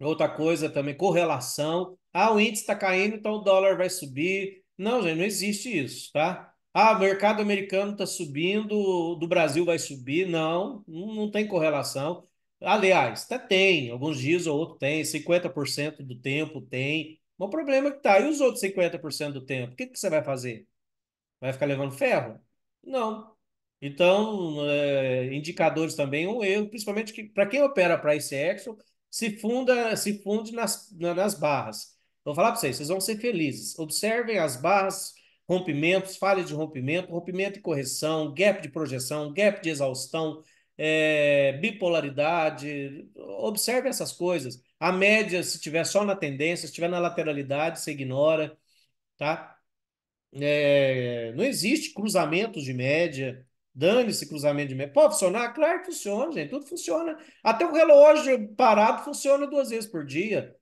é outra coisa também, correlação. Ah, o índice está caindo, então o dólar vai subir. Não, gente, não existe isso, tá? Ah, o mercado americano está subindo, do Brasil vai subir. Não, não tem correlação. Aliás, até tem, alguns dias ou outro tem, 50% do tempo tem. Mas o problema é que tá, e os outros 50% do tempo? O que, que você vai fazer? Vai ficar levando ferro? Não. Então, é, indicadores também um erro, principalmente que, para quem opera price action, se funda, se funde nas, nas barras. Vou falar para vocês, vocês vão ser felizes. Observem as barras, rompimentos, falhas de rompimento, rompimento e correção, gap de projeção, gap de exaustão, é, bipolaridade. Observe essas coisas. A média, se tiver só na tendência, se tiver na lateralidade, você ignora, tá? É, não existe cruzamentos de média. Dane-se cruzamento de meia. Pode funcionar? Claro que funciona, gente. Tudo funciona. Até o relógio parado funciona duas vezes por dia.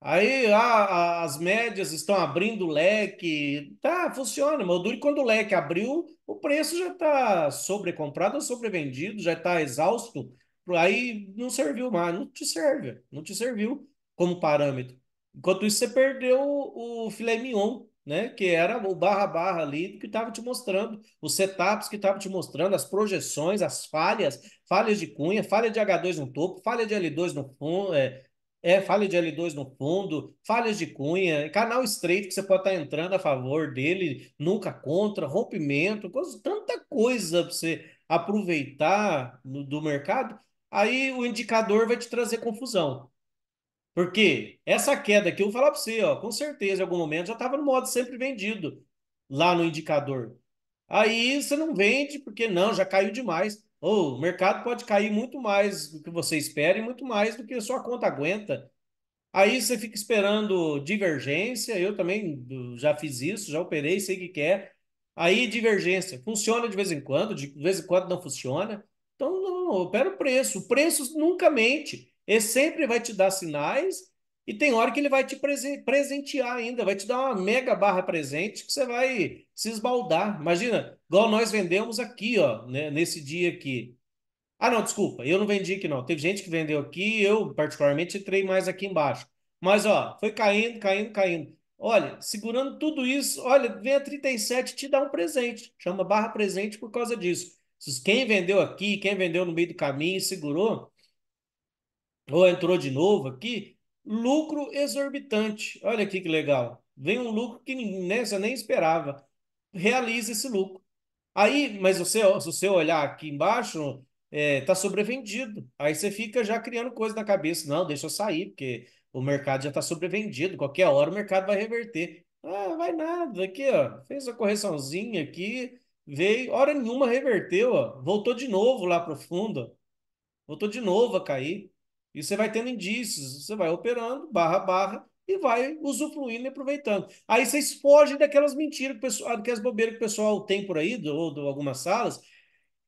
Aí ah, as médias estão abrindo o leque. Tá, funciona. Mas o é quando o leque abriu, o preço já está sobrecomprado ou sobrevendido, já está exausto. Aí não serviu mais. Não te serve. Não te serviu como parâmetro. Enquanto isso, você perdeu o, o filé mignon né? Que era o barra barra ali que estava te mostrando, os setups que estava te mostrando, as projeções, as falhas, falhas de cunha, falha de H2 no topo, falha de L2 no fundo, é, é falha de L2 no fundo, falhas de cunha, canal estreito que você pode estar tá entrando a favor dele, nunca contra, rompimento, coisa, tanta coisa para você aproveitar no, do mercado. Aí o indicador vai te trazer confusão. Porque essa queda aqui, eu vou falar para você, ó, com certeza, em algum momento já estava no modo sempre vendido lá no indicador. Aí você não vende porque não, já caiu demais. Ou o mercado pode cair muito mais do que você espera e muito mais do que a sua conta aguenta. Aí você fica esperando divergência, eu também já fiz isso, já operei, sei que quer. É. Aí divergência, funciona de vez em quando, de vez em quando não funciona. Então, não, opera o preço. O preço nunca mente. Ele sempre vai te dar sinais e tem hora que ele vai te presentear ainda, vai te dar uma mega barra presente que você vai se esbaldar. Imagina, igual nós vendemos aqui, ó, né, nesse dia aqui. Ah, não, desculpa, eu não vendi aqui não. Teve gente que vendeu aqui, eu particularmente entrei mais aqui embaixo. Mas, ó, foi caindo, caindo, caindo. Olha, segurando tudo isso, olha, vem a 37 te dá um presente. Chama barra presente por causa disso. Quem vendeu aqui, quem vendeu no meio do caminho e segurou, ou entrou de novo aqui, lucro exorbitante. Olha aqui que legal. Vem um lucro que né, você nem esperava. Realiza esse lucro. Aí, mas você, se você olhar aqui embaixo, é, tá sobrevendido. Aí você fica já criando coisa na cabeça. Não, deixa eu sair, porque o mercado já está sobrevendido. Qualquer hora o mercado vai reverter. Ah, vai nada. Aqui, ó. Fez a correçãozinha aqui. Veio. Hora nenhuma reverteu, ó. Voltou de novo lá para o fundo. Voltou de novo a cair. E você vai tendo indícios, você vai operando, barra, barra, e vai usufruindo e aproveitando. Aí vocês fogem daquelas mentiras, que pessoal, daquelas bobeiras que o pessoal tem por aí, ou de algumas salas.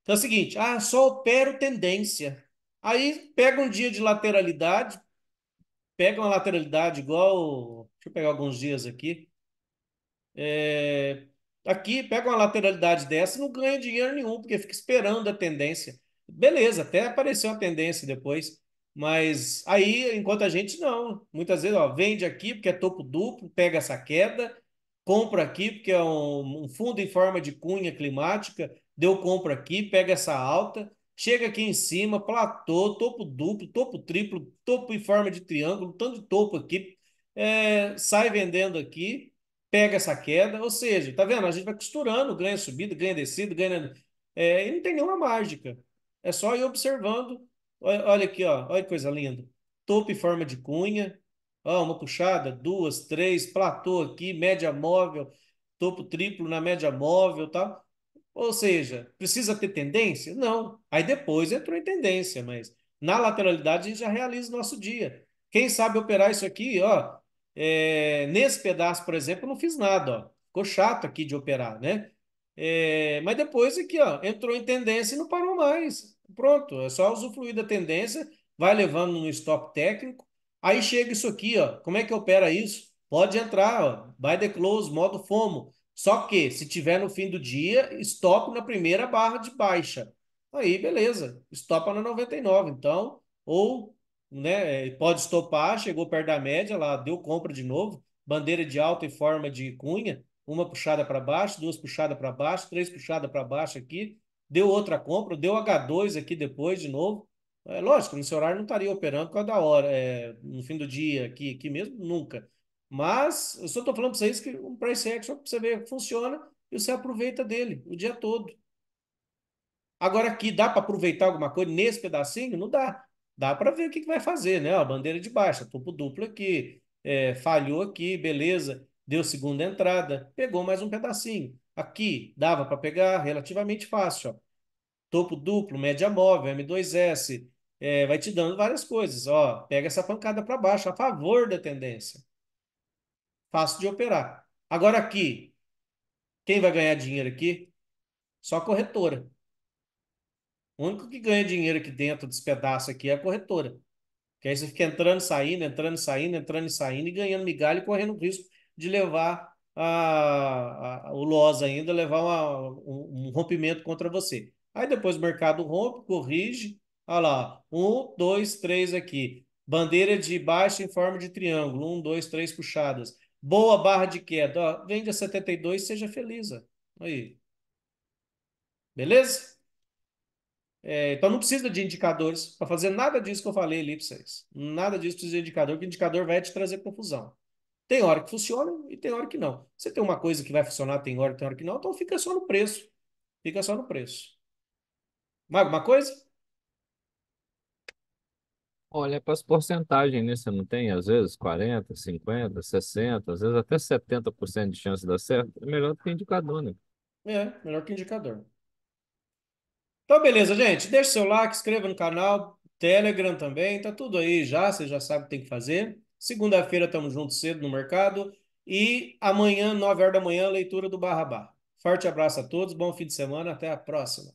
Então é o seguinte, ah, só opero tendência. Aí pega um dia de lateralidade, pega uma lateralidade igual... Deixa eu pegar alguns dias aqui. É, aqui, pega uma lateralidade dessa e não ganha dinheiro nenhum, porque fica esperando a tendência. Beleza, até apareceu a tendência depois. Mas aí, enquanto a gente não, muitas vezes, ó, vende aqui porque é topo duplo, pega essa queda, compra aqui porque é um, um fundo em forma de cunha climática, deu compra aqui, pega essa alta, chega aqui em cima, platô, topo duplo, topo triplo, topo em forma de triângulo, tanto de topo aqui, é, sai vendendo aqui, pega essa queda, ou seja, tá vendo? A gente vai costurando, ganha subida, ganha descida, ganha. Né? É, e não tem nenhuma mágica. É só ir observando Olha, aqui, ó, olha que coisa linda. Topo em forma de cunha. Ó, uma puxada, duas, três, platô aqui, média móvel, topo triplo na média móvel, tá? Ou seja, precisa ter tendência? Não. Aí depois entrou em tendência, mas na lateralidade a gente já realiza o nosso dia. Quem sabe operar isso aqui, ó, é, nesse pedaço, por exemplo, eu não fiz nada, ó. Ficou chato aqui de operar, né? É, mas depois aqui, ó, entrou em tendência e não parou mais. Pronto, é só usufruir da tendência, vai levando no stop técnico. Aí chega isso aqui, ó. Como é que opera isso? Pode entrar, ó. Buy the close, modo FOMO. Só que, se tiver no fim do dia, stop na primeira barra de baixa. Aí, beleza. Estopa na 99, então. Ou, né, é, pode estopar, chegou perto da média, lá deu compra de novo. Bandeira de alta em forma de cunha. Uma puxada para baixo, duas puxadas para baixo, três puxadas para baixo aqui deu outra compra, deu H2 aqui depois de novo. É lógico, no seu horário não estaria operando por causa da hora, é, no fim do dia, aqui, aqui mesmo, nunca. Mas eu só estou falando para vocês que um price action para você ver funciona e você aproveita dele o dia todo. Agora aqui dá para aproveitar alguma coisa nesse pedacinho? Não dá. Dá para ver o que, que vai fazer, né? A bandeira de baixa, topo duplo aqui, é, falhou aqui, beleza. Deu segunda entrada, pegou mais um pedacinho. Aqui dava para pegar relativamente fácil. Ó topo duplo, média móvel, M2S, é, vai te dando várias coisas. Ó, pega essa pancada para baixo, a favor da tendência. Fácil de operar. Agora aqui, quem vai ganhar dinheiro aqui? Só a corretora. O único que ganha dinheiro aqui dentro desse pedaço aqui é a corretora. Que aí você fica entrando, saindo, entrando, saindo, entrando e saindo e ganhando migalha e correndo o risco de levar a, a, o loss ainda, levar uma, um, um rompimento contra você. Aí depois o mercado rompe, corrige. Olha lá, um, dois, três aqui. Bandeira de baixo em forma de triângulo. Um, dois, três puxadas. Boa barra de queda. Ó, vende a 72, seja feliz. Ó. Aí. Beleza? É, então não precisa de indicadores para fazer nada disso que eu falei ali para vocês. Nada disso precisa de indicador, porque indicador vai te trazer confusão. Tem hora que funciona e tem hora que não. Você tem uma coisa que vai funcionar, tem hora, tem hora que não, então fica só no preço. Fica só no preço. Mais alguma coisa? Olha, é para as porcentagens, né? Você não tem, às vezes, 40, 50, 60, às vezes até 70% de chance de dar certo. É melhor do que indicador, né? É, melhor que indicador. Então, beleza, gente. Deixe seu like, inscreva no canal, Telegram também, tá tudo aí já, você já sabe o que tem que fazer. Segunda-feira estamos juntos cedo no mercado e amanhã, 9 horas da manhã, leitura do Barra Barra. Forte abraço a todos, bom fim de semana, até a próxima.